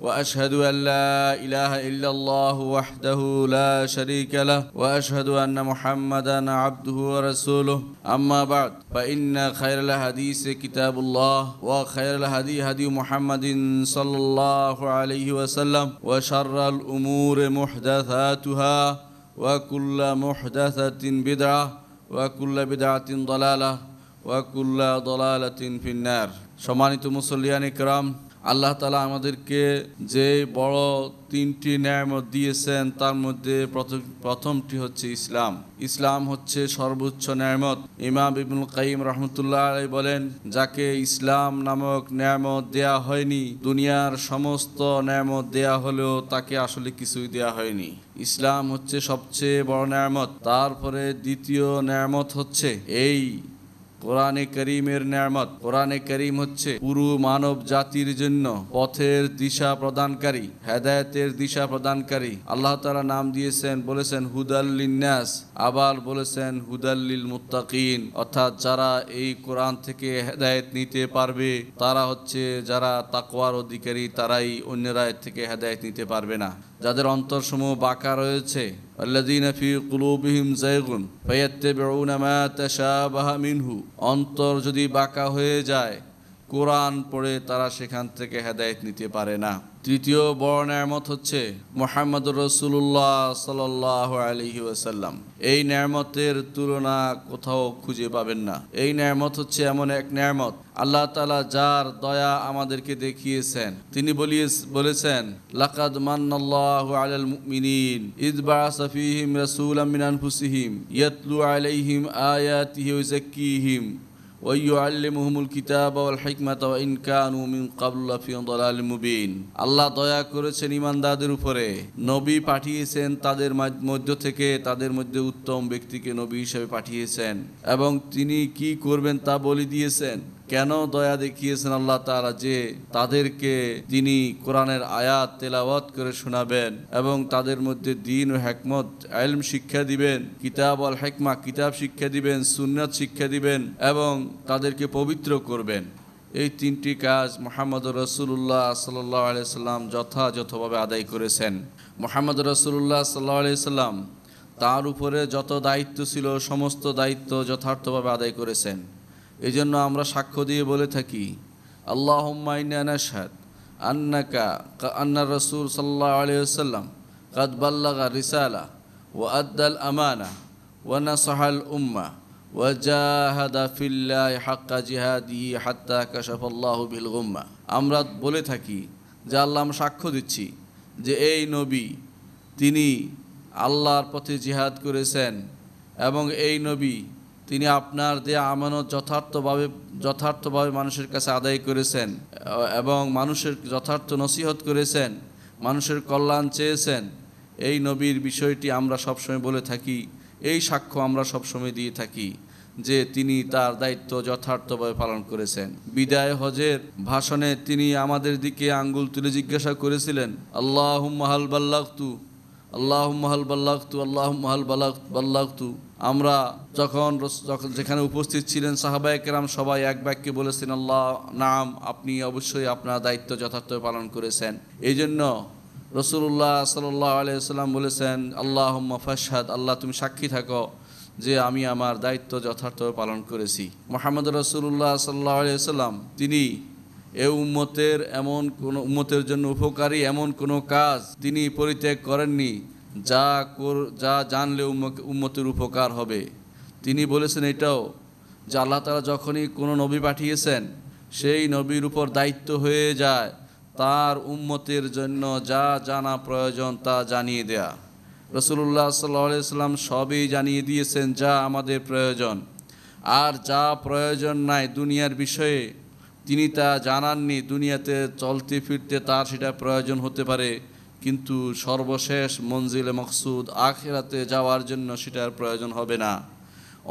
واشهد ان لا اله الا الله وحده لا شريك له واشهد ان محمدا عبده ورسوله اما بعد فان خير الحديث كتاب الله وخير الهدي هدي محمد صلى الله عليه وسلم وشر الامور محدثاتها وكل محدثه بدعه وكل بدعه ضلاله وكل ضلاله في النار সম্মানিত مسلمين كرام আল্লাহ তালা আমাদেরকে যে বড় তিনটি ন্যায়ামত দিয়েছেন তার মধ্যে প্রথমটি হচ্ছে ইসলাম ইসলাম হচ্ছে সর্বোচ্চ ন্যায়ামত ইমাম ইবুল কাইম রহমতুল্লাহ বলেন যাকে ইসলাম নামক ন্যায়ামত দেয়া হয়নি দুনিয়ার সমস্ত ন্যায়ামত দেয়া হলেও তাকে আসলে কিছুই দেয়া হয়নি ইসলাম হচ্ছে সবচেয়ে বড় ন্যায়ামত তারপরে দ্বিতীয় ন্যায়ামত হচ্ছে এই কোরআনে করিমের ন্যামত কোরআনে করিম হচ্ছে পুরু মানব জাতির জন্য পথের দিশা প্রদানকারী হেদায়তের দিশা প্রদানকারী আল্লাহ তারা নাম দিয়েছেন বলেছেন হুদাল্লিন্যাস আবার বলেছেন হুদাল্লিল মুতাকিন অর্থাৎ যারা এই কোরআন থেকে হেদায়ত নিতে পারবে তারা হচ্ছে যারা তাকওয়ার অধিকারী তারাই অন্যরা থেকে হেদায়ত নিতে পারবে না যাদের অন্তর সমূহ বাঁকা রয়েছে অন্তর যদি বাঁকা হয়ে যায় কোরআন পড়ে তারা সেখান থেকে হেদায়ত নিতে পারে না তৃতীয় বড় মত হচ্ছে মোহাম্মদ রসুল্লাহ সাল্লাহ আলহি ওয়াসাল্লাম এই ন্যামতের তুলনা কোথাও খুঁজে পাবেন না এই ন্যামত হচ্ছে এমন এক ন্যামত আল্লাহ তালা যার দয়া আমাদেরকে দেখিয়েছেন তিনি বলিয়ে বলেছেন লাকাদ মান্নাল্লাহু আলাল মুমিনিন ইদ বাসাফিহিম রাসূলাম মিন আনফুসিহিম ইয়াতলু আলাইহিম আয়াতিহি ওয়া কিতাব আল্লাহ দয়া করেছেন ইমানদাদের উপরে নবী পাঠিয়েছেন তাদের মধ্য থেকে তাদের মধ্যে উত্তম ব্যক্তিকে নবী হিসেবে পাঠিয়েছেন এবং তিনি কি করবেন তা বলে দিয়েছেন কেন দয়া দেখিয়েছেন আল্লাহ তারা যে তাদেরকে তিনি কোরআনের আয়াত তেলাওয়াত করে শোনাবেন এবং তাদের মধ্যে দিন ও হ্যাকমত আলম শিক্ষা দিবেন কিতাব আল হেকমা কিতাব শিক্ষা দিবেন সুনাদ শিক্ষা দিবেন এবং তাদেরকে পবিত্র করবেন এই তিনটি কাজ মোহাম্মদ রসুল্লাহ সাল্লাহ আলিয়াল্লাম যথাযথভাবে আদায় করেছেন মোহাম্মদ রসুল্লাহ সাল্লাহ আলিয়াল্লাম তার উপরে যত দায়িত্ব ছিল সমস্ত দায়িত্ব যথার্থভাবে আদায় করেছেন এজন্য আমরা সাক্ষ্য দিয়ে বলে থাকি আল্লাহ নাশাদ আন্নাকা আন্না রসুল সাল্লাহ আলিয়াল্লাম কাদবাল্লাগা রিসালা ও আদ্দাল আমানা ونصح الأمة وجاهد في الله حق جهاده حتى كشف الله بالغمة আমরা বলে থাকি যে আল্লাহ সাক্ষ্য দিচ্ছি যে এই নবী তিনি আল্লাহর পথে জিহাদ করেছেন এবং এই নবী তিনি আপনার দেয়া আমানত যথার্থভাবে যথার্থভাবে মানুষের কাছে আদায় করেছেন এবং মানুষের যথার্থ নসিহত করেছেন মানুষের কল্যাণ চেয়েছেন এই নবীর বিষয়টি আমরা সবসময় বলে থাকি এই সাক্ষ্য আমরা সবসময় দিয়ে থাকি যে তিনি তার দায়িত্ব যথার্থভাবে পালন করেছেন বিদায় হজের ভাষণে তিনি আমাদের দিকে আঙ্গুল তুলে জিজ্ঞাসা করেছিলেন আল্লাহ মাহাল বাল্লাকতু আল্লাহ মাহাল বাল্লাকতু আল্লাহ মাহাল বাল্লাক বাল্লাকতু আমরা যখন যখন যেখানে উপস্থিত ছিলেন সাহাবায় কেরাম সবাই এক বাক্যে বলেছেন আল্লাহ নাম আপনি অবশ্যই আপনার দায়িত্ব যথার্থ পালন করেছেন এই জন্য রসুল্লাহ সাল্লাহ আলিয়াল্লাম বলেছেন আল্লাহ ফাসাদ আল্লাহ তুমি সাক্ষী থাকো যে আমি আমার দায়িত্ব যথার্থ পালন করেছি মোহাম্মদ রসুল্লাহ সাল্লাহ আলিয়াল্লাম তিনি এ উম্মতের এমন কোনো উম্মতের জন্য উপকারী এমন কোনো কাজ তিনি পরিত্যাগ করেননি যা কর যা জানলে উম্মতের উপকার হবে তিনি বলেছেন এটাও যে আল্লাহ তারা যখনই কোনো নবী পাঠিয়েছেন সেই নবীর উপর দায়িত্ব হয়ে যায় তার উম্মতের জন্য যা জানা প্রয়োজন তা জানিয়ে দেয়া রসুল্লাহ সাল্লাম সবই জানিয়ে দিয়েছেন যা আমাদের প্রয়োজন আর যা প্রয়োজন নাই দুনিয়ার বিষয়ে তিনি তা জানাননি দুনিয়াতে চলতে ফিরতে তার সেটা প্রয়োজন হতে পারে কিন্তু সর্বশেষ মঞ্জিলে মকসুদ আখেরাতে যাওয়ার জন্য সেটার প্রয়োজন হবে না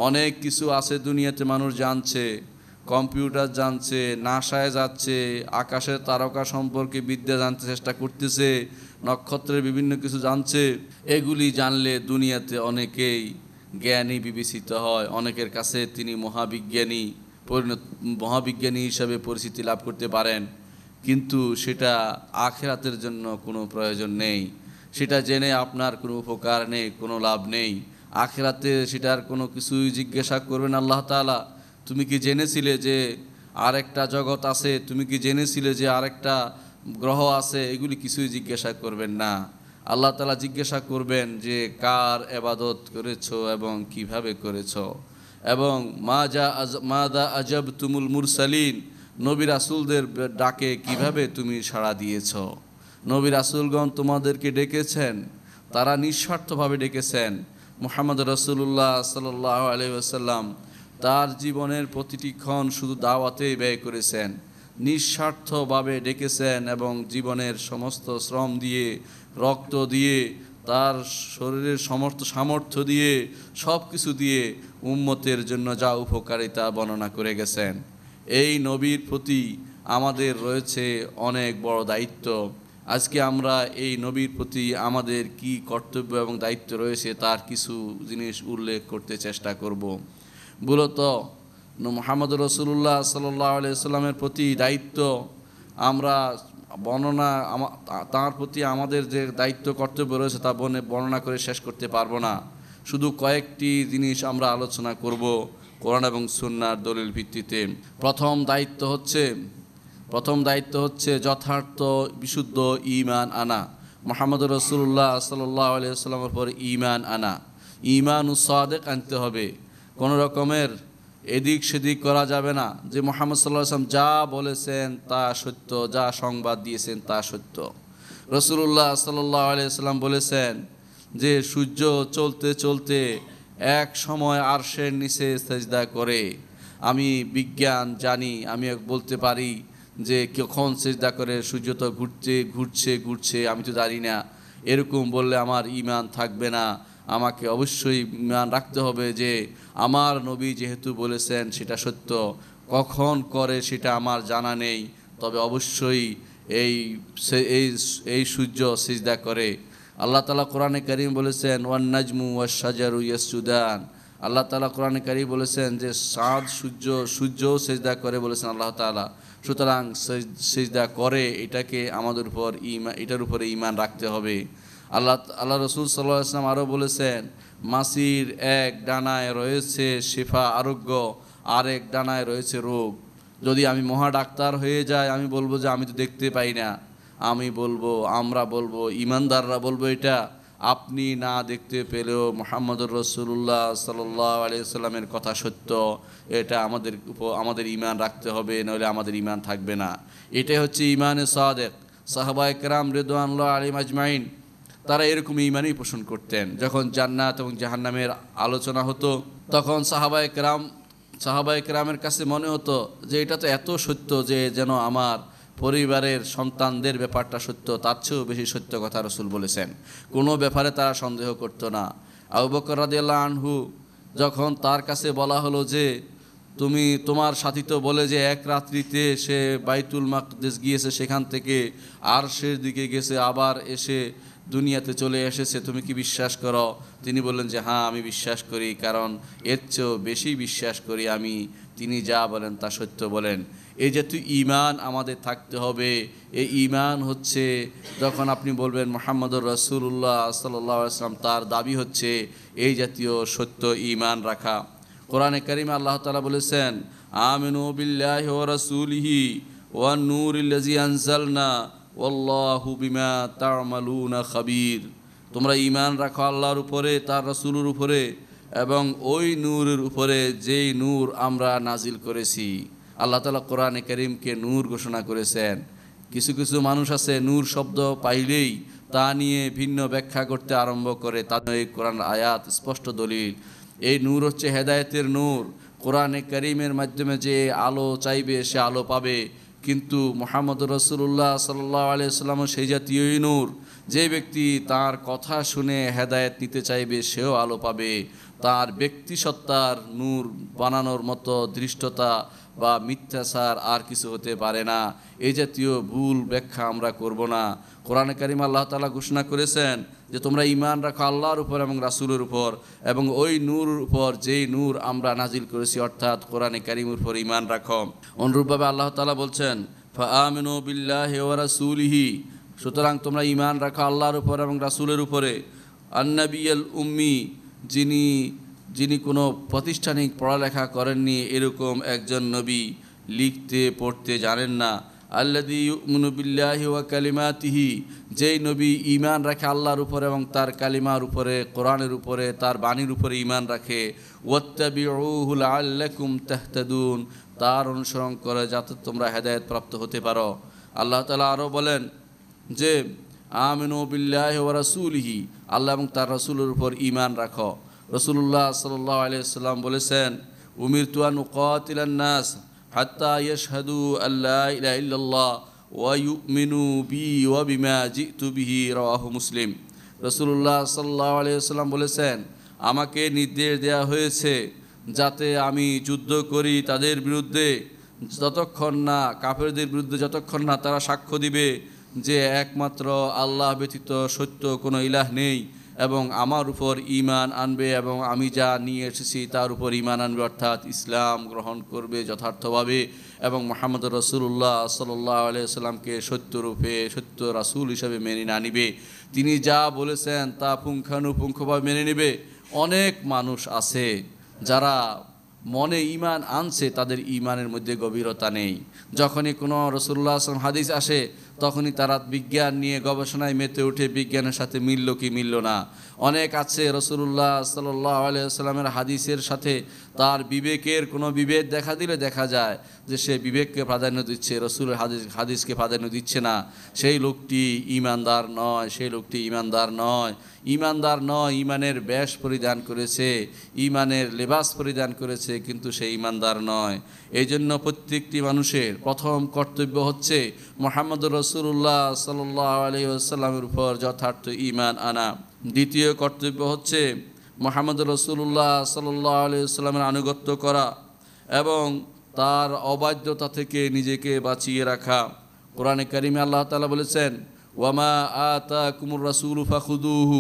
অনেক কিছু আছে দুনিয়াতে মানুষ জানছে কম্পিউটার জানছে নাসায় যাচ্ছে আকাশের তারকা সম্পর্কে বিদ্যা জানতে চেষ্টা করতেছে নক্ষত্রের বিভিন্ন কিছু জানছে এগুলি জানলে দুনিয়াতে অনেকেই জ্ঞানী বিবেচিত হয় অনেকের কাছে তিনি মহাবিজ্ঞানী পরিণত মহাবিজ্ঞানী হিসাবে পরিচিতি লাভ করতে পারেন কিন্তু সেটা আখেরাতের জন্য কোনো প্রয়োজন নেই সেটা জেনে আপনার কোনো উপকার নেই কোনো লাভ নেই আখেরাতে সেটার কোনো কিছুই জিজ্ঞাসা করবেন আল্লাহ তালা তুমি কি জেনেছিলে যে আরেকটা জগৎ আছে তুমি কি জেনেছিলে যে আরেকটা গ্রহ আছে এগুলি কিছুই জিজ্ঞাসা করবেন না আল্লাহ তালা জিজ্ঞাসা করবেন যে কার এবাদত করেছ এবং কিভাবে করেছ এবং মা যা মা দা আজব তুমুল মুরসালিন নবী রাসুলদের ডাকে কিভাবে তুমি সাড়া দিয়েছ নবী রাসুলগণ তোমাদেরকে ডেকেছেন তারা নিঃস্বার্থভাবে ডেকেছেন মোহাম্মদ রসুল্লাহ সাল্লাহ আলহাম তার জীবনের প্রতিটি ক্ষণ শুধু দাওয়াতেই ব্যয় করেছেন নিঃস্বার্থভাবে ডেকেছেন এবং জীবনের সমস্ত শ্রম দিয়ে রক্ত দিয়ে তার শরীরের সমর্থ সামর্থ্য দিয়ে সব কিছু দিয়ে উম্মতের জন্য যা উপকারিতা বর্ণনা করে গেছেন এই নবীর প্রতি আমাদের রয়েছে অনেক বড় দায়িত্ব আজকে আমরা এই নবীর প্রতি আমাদের কি কর্তব্য এবং দায়িত্ব রয়েছে তার কিছু জিনিস উল্লেখ করতে চেষ্টা করব মূলত মোহাম্মদ রসুল্লাহ সাল্লামের প্রতি দায়িত্ব আমরা বর্ণনা তার প্রতি আমাদের যে দায়িত্ব কর্তব্য রয়েছে তা বর্ণনা করে শেষ করতে পারবো না শুধু কয়েকটি জিনিস আমরা আলোচনা করব কোরআন এবং সুন্নার দলিল ভিত্তিতে প্রথম দায়িত্ব হচ্ছে প্রথম দায়িত্ব হচ্ছে যথার্থ বিশুদ্ধ ইমান আনা মোহাম্মদ রসুল্লাহ সাল্লাহ আলিয়াল্লামের পর ইমান আনা ইমান উসাদেক আনতে হবে কোনো রকমের এদিক সেদিক করা যাবে না যে মোহাম্মদ সাল্লাহ আসলাম যা বলেছেন তা সত্য যা সংবাদ দিয়েছেন তা সত্য রসুল্লাহ সাল্লাহ আলিয়া বলেছেন যে সূর্য চলতে চলতে এক সময় আরশের নিচে সেজদা করে আমি বিজ্ঞান জানি আমি বলতে পারি যে কখন সেজদা করে সূর্য তো ঘুরছে ঘুরছে ঘুরছে আমি তো জানি না এরকম বললে আমার ইমান থাকবে না আমাকে অবশ্যই ইমান রাখতে হবে যে আমার নবী যেহেতু বলেছেন সেটা সত্য কখন করে সেটা আমার জানা নেই তবে অবশ্যই এই এই সূর্য সিজদা করে আল্লাহ তালা কোরআনে করিম বলেছেন ওয়ান নাজমু ওয়া সাজারু ইয়াসুদান আল্লাহ তালা কোরআনে করিম বলেছেন যে সাদ সূর্য সূর্য সেজদা করে বলেছেন আল্লাহ তালা সুতরাং সেজদা করে এটাকে আমাদের উপর ইমা এটার উপরে ইমান রাখতে হবে আল্লাহ আল্লাহ রসুল সাল্লাহ আসলাম আরও বলেছেন মাসির এক ডানায় রয়েছে শেফা আরোগ্য আর এক ডানায় রয়েছে রোগ যদি আমি মহা ডাক্তার হয়ে যাই আমি বলবো যে আমি তো দেখতে পাই না আমি বলবো আমরা বলবো ইমানদাররা বলবো এটা আপনি না দেখতে পেলেও মোহাম্মদুর রসুল্লাহ সাল্লাহ আলিয়াল্লামের কথা সত্য এটা আমাদের উপর আমাদের ইমান রাখতে হবে নইলে আমাদের ইমান থাকবে না এটাই হচ্ছে ইমানে সাদেক সাহবা একরাম রেদোয়ানল্লাহ আলিম আজমাইন তারা এরকম ইমানই পোষণ করতেন যখন জান্নাত এবং জাহান্নামের আলোচনা হতো তখন সাহাবা একরাম সাহাবা একরামের কাছে মনে হতো যে এটা তো এত সত্য যে যেন আমার পরিবারের সন্তানদের ব্যাপারটা সত্য তার চেয়েও বেশি সত্য কথা রসুল বলেছেন কোনো ব্যাপারে তারা সন্দেহ করত না আবু বকর আনহু যখন তার কাছে বলা হলো যে তুমি তোমার সাথী তো বলে যে এক রাত্রিতে সে বাইতুল মাকদেশ গিয়েছে সেখান থেকে আর সের দিকে গেছে আবার এসে দুনিয়াতে চলে এসেছে তুমি কি বিশ্বাস করো তিনি বললেন যে হ্যাঁ আমি বিশ্বাস করি কারণ এর চেয়েও বেশি বিশ্বাস করি আমি তিনি যা বলেন তা সত্য বলেন এই যেহেতু ইমান আমাদের থাকতে হবে এই ইমান হচ্ছে যখন আপনি বলবেন মোহাম্মদুর রসুল্লাহ সাল্লাম তার দাবি হচ্ছে এই জাতীয় সত্য ইমান রাখা কোরআনে করিম আল্লাহ তালা বলেছেন আমিন ও রসুলহি ওয়া নূরিল্লাজি আনসালনা ওল্লাহু বিমা তামালুনা খাবির তোমরা ইমান রাখো আল্লাহর উপরে তার রসুলের উপরে এবং ওই নূরের উপরে যেই নূর আমরা নাজিল করেছি আল্লাহ তালা কোরআনে করিমকে নূর ঘোষণা করেছেন কিছু কিছু মানুষ আছে নূর শব্দ পাইলেই তা নিয়ে ভিন্ন ব্যাখ্যা করতে আরম্ভ করে তাদের এই কোরআন আয়াত স্পষ্ট দলিল এই নূর হচ্ছে হেদায়তের নূর কোরআনে করিমের মাধ্যমে যে আলো চাইবে সে আলো পাবে কিন্তু মোহাম্মদ রসুল্লাহ সাল্লাহ আলিয়াল্লাম সেই জাতীয়ই নূর যে ব্যক্তি তার কথা শুনে হেদায়ত নিতে চাইবে সেও আলো পাবে তার ব্যক্তিসত্তার নূর বানানোর মতো দৃষ্টতা বা মিথ্যাচার আর কিছু হতে পারে না এই জাতীয় ভুল ব্যাখ্যা আমরা করব না কোরআন কারিম আল্লাহ তালা ঘোষণা করেছেন যে তোমরা ইমান রাখো আল্লাহর উপর এবং রাসুলের উপর এবং ওই নূর উপর যেই নূর আমরা নাজিল করেছি অর্থাৎ কোরআনে কারিমের উপর ইমান রাখো অনুরূপভাবে আল্লাহ তালা বলছেন ফামিনু সুতরাং তোমরা ইমান রাখো আল্লাহর উপর এবং রাসুলের উপরে আন্নাবিয়াল উম্মি যিনি যিনি কোনো প্রাতিষ্ঠানিক পড়ালেখা করেননি এরকম একজন নবী লিখতে পড়তে জানেন না আল্লাদি ইউমনুবিল্লাহি ওয়া তিহি যেই নবী ইমান রাখে আল্লাহর উপরে এবং তার কালিমার উপরে কোরআনের উপরে তার বাণীর উপরে ইমান রাখে ওয়াত্তাবিউহুল আল্লাকুম তাহতাদুন তার অনুসরণ করে যাতে তোমরা হেদায়েত প্রাপ্ত হতে পারো আল্লাহ তালা আরও বলেন যে আমিনুবিল্লাহ বিল্লাহি ওয়া রাসূলিহি আল্লাহ এবং তার রাসূলের উপর ইমান রাখো রসুল্লাহ সাল্লাহ আলিয়াল্লাম বলেছেন উমির তুয়ানু কাতিলান্নাস হাত্তা ইয়াশহাদু আল্লাহ ইলাহা ইল্লাল্লাহ ওয়া ইউমিনু বি ওয়া বিমা জিতু বিহি রাওয়াহু মুসলিম রসুল্লাহ সাল্লাহ আলিয়াল্লাম বলেছেন আমাকে নির্দেশ দেয়া হয়েছে যাতে আমি যুদ্ধ করি তাদের বিরুদ্ধে যতক্ষণ না কাফেরদের বিরুদ্ধে যতক্ষণ না তারা সাক্ষ্য দিবে যে একমাত্র আল্লাহ ব্যতীত সত্য কোনো ইলাহ নেই এবং আমার উপর ইমান আনবে এবং আমি যা নিয়ে এসেছি তার উপর ইমান আনবে অর্থাৎ ইসলাম গ্রহণ করবে যথার্থভাবে এবং মোহাম্মদ রসুল্লাহ সাল্লাহ আলিয়াল্লামকে সত্যরূপে সত্য রাসুল হিসাবে মেনে না নিবে তিনি যা বলেছেন তা পুঙ্খানুপুঙ্খভাবে মেনে নেবে অনেক মানুষ আছে যারা মনে ইমান আনছে তাদের ইমানের মধ্যে গভীরতা নেই যখনই কোনো রসুল্লাহ আসলাম হাদিস আসে তখনই তারা বিজ্ঞান নিয়ে গবেষণায় মেতে উঠে বিজ্ঞানের সাথে মিলল কি মিলল না অনেক আছে রসুল্লাহ সাল্লাহ আলাইসালামের হাদিসের সাথে তার বিবেকের কোনো বিভেদ দেখা দিলে দেখা যায় যে সে বিবেককে প্রাধান্য দিচ্ছে রসুলের হাদিস হাদিসকে প্রাধান্য দিচ্ছে না সেই লোকটি ইমানদার নয় সেই লোকটি ইমানদার নয় ইমানদার নয় ইমানের ব্যাস পরিধান করেছে ইমানের লেবাস পরিধান করেছে কিন্তু সে ইমানদার নয় এই জন্য প্রত্যেকটি মানুষের প্রথম কর্তব্য হচ্ছে মোহাম্মদ রসুল্লাহ সাল্লাহ আলী আসসালামের উপর যথার্থ ইমান আনা দ্বিতীয় কর্তব্য হচ্ছে মোহাম্মদ রসুল্লাহ সাল্লাহ আলী আসসালামের আনুগত্য করা এবং তার অবাধ্যতা থেকে নিজেকে বাঁচিয়ে রাখা কোরআনে করিমে আল্লাহ তালা বলেছেন ওয়ামা আতা কুমুর রাসুল ফাখুদুহু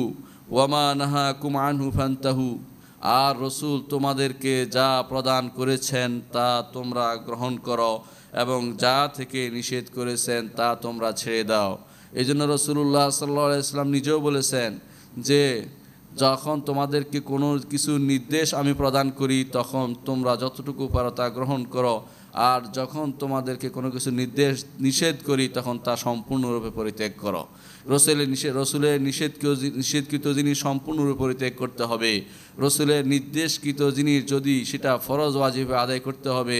ওয়ামা নাহা কুম আনহু ফান্তাহু আর রসুল তোমাদেরকে যা প্রদান করেছেন তা তোমরা গ্রহণ করো এবং যা থেকে নিষেধ করেছেন তা তোমরা ছেড়ে দাও এই জন্য রসুল্লাহ সাল্লাহ ইসলাম নিজেও বলেছেন যে যখন তোমাদেরকে কোনো কিছু নির্দেশ আমি প্রদান করি তখন তোমরা যতটুকু পারো তা গ্রহণ করো আর যখন তোমাদেরকে কোনো কিছু নির্দেশ নিষেধ করি তখন তা সম্পূর্ণরূপে পরিত্যাগ করো রসুলের নিষেধ রসুলের নিষেধকৃত নিষেধকৃত জিনিস সম্পূর্ণরূপে পরিত্যাগ করতে হবে রসুলের নির্দেশকৃত জিনিস যদি সেটা ফরজ ওয়াজিবে আদায় করতে হবে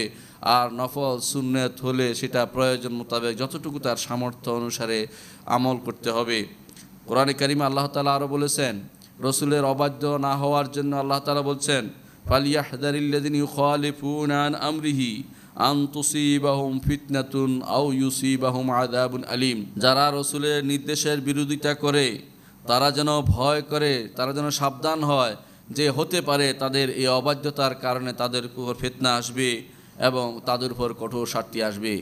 আর নফল সুন্নত হলে সেটা প্রয়োজন মোতাবেক যতটুকু তার সামর্থ্য অনুসারে আমল করতে হবে কোরআনে করিমা আল্লাহ তালা আরও বলেছেন রসুলের অবাধ্য না হওয়ার জন্য আল্লাহ তালা বলছেন ফালিয়াহদারিল্লাদিন ইউখালিফুন আন আমরিহি আউ যারা রসুলের নির্দেশের বিরোধিতা করে তারা যেন ভয় করে তারা যেন সাবধান হয় যে হতে পারে তাদের এই অবাধ্যতার কারণে তাদের উপর ফেতনা আসবে এবং তাদের উপর কঠোর শাস্তি আসবে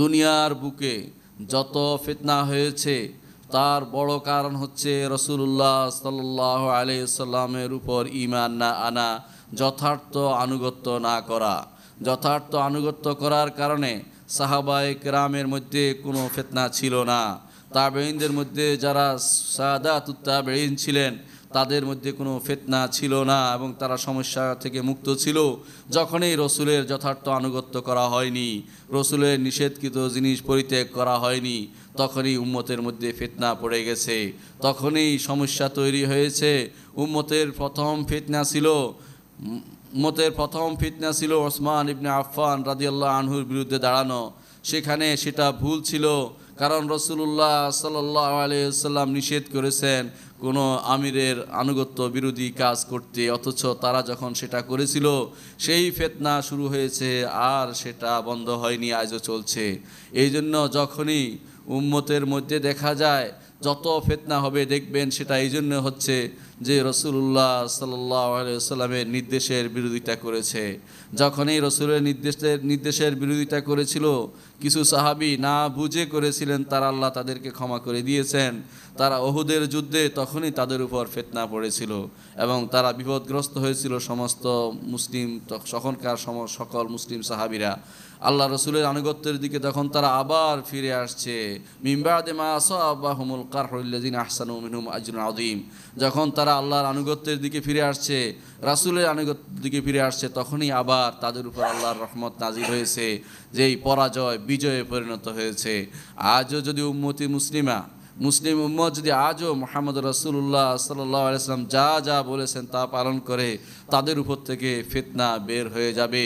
দুনিয়ার বুকে যত ফেতনা হয়েছে তার বড় কারণ হচ্ছে রসুল্লাহ আলি সাল্লামের উপর ইমান না আনা যথার্থ আনুগত্য না করা যথার্থ আনুগত্য করার কারণে সাহাবায়ে রামের মধ্যে কোনো ফেতনা ছিল না তাবেইনদের মধ্যে যারা তুত্তা তাবেইন ছিলেন তাদের মধ্যে কোনো ফেতনা ছিল না এবং তারা সমস্যা থেকে মুক্ত ছিল যখনই রসুলের যথার্থ আনুগত্য করা হয়নি রসুলের নিষেধকৃত জিনিস পরিত্যাগ করা হয়নি তখনই উম্মতের মধ্যে ফেতনা পড়ে গেছে তখনই সমস্যা তৈরি হয়েছে উম্মতের প্রথম ফেতনা ছিল উম্মতের প্রথম ফিতনা ছিল ওসমান ইবনে আফফান রাজিয়াল্লাহ আনহুর বিরুদ্ধে দাঁড়ানো সেখানে সেটা ভুল ছিল কারণ রসুল্লাহ সাল্লাহ আলিয়াল্লাম নিষেধ করেছেন কোনো আমিরের আনুগত্য বিরোধী কাজ করতে অথচ তারা যখন সেটা করেছিল সেই ফেতনা শুরু হয়েছে আর সেটা বন্ধ হয়নি আজও চলছে এই জন্য যখনই উম্মতের মধ্যে দেখা যায় যত ফেতনা হবে দেখবেন সেটা এই জন্য হচ্ছে যে রসুল্লাহ সাল্লামের নির্দেশের বিরোধিতা করেছে যখন এই রসুলের নির্দেশের নির্দেশের বিরোধিতা করেছিল কিছু সাহাবি না বুঝে করেছিলেন তারা আল্লাহ তাদেরকে ক্ষমা করে দিয়েছেন তারা অহুদের যুদ্ধে তখনই তাদের উপর ফেতনা পড়েছিল এবং তারা বিপদগ্রস্ত হয়েছিল সমস্ত মুসলিম তখনকার সকল মুসলিম সাহাবিরা আল্লাহ রসুলের আনুগত্যের দিকে তখন তারা আবার ফিরে আসছে মা আদিম যখন তারা আল্লাহর আনুগত্যের দিকে ফিরে আসছে রাসুলের আনুগত্যের দিকে ফিরে আসছে তখনই আবার তাদের উপর আল্লাহর রহমত নাজির হয়েছে যেই পরাজয় বিজয়ে পরিণত হয়েছে আজও যদি উম্মতি মুসলিমা মুসলিম উম্মদ যদি আজও মোহাম্মদ রসুল্লাহ সাল্লাম যা যা বলেছেন তা পালন করে তাদের উপর থেকে ফিতনা বের হয়ে যাবে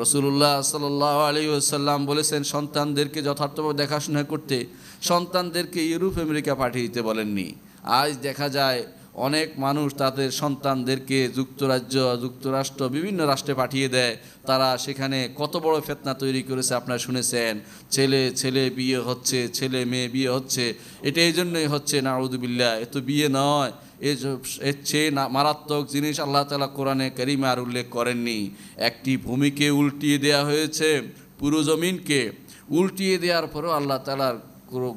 রসুল্লাহ সাল্লাহ আলী ওসাল্লাম বলেছেন সন্তানদেরকে যথার্থভাবে দেখাশোনা করতে সন্তানদেরকে ইউরোপ আমেরিকা পাঠিয়ে দিতে বলেননি আজ দেখা যায় অনেক মানুষ তাদের সন্তানদেরকে যুক্তরাজ্য যুক্তরাষ্ট্র বিভিন্ন রাষ্ট্রে পাঠিয়ে দেয় তারা সেখানে কত বড় ফেতনা তৈরি করেছে আপনারা শুনেছেন ছেলে ছেলে বিয়ে হচ্ছে ছেলে মেয়ে বিয়ে হচ্ছে এটা এই জন্যই হচ্ছে না বিল্লাহ এ তো বিয়ে নয় এর চেয়ে মারাত্মক জিনিস আল্লাহ তালা কোরআনে করিমে আর উল্লেখ করেননি একটি ভূমিকে উল্টিয়ে দেয়া হয়েছে পুরো জমিনকে উল্টিয়ে দেওয়ার পরেও আল্লাহ তালার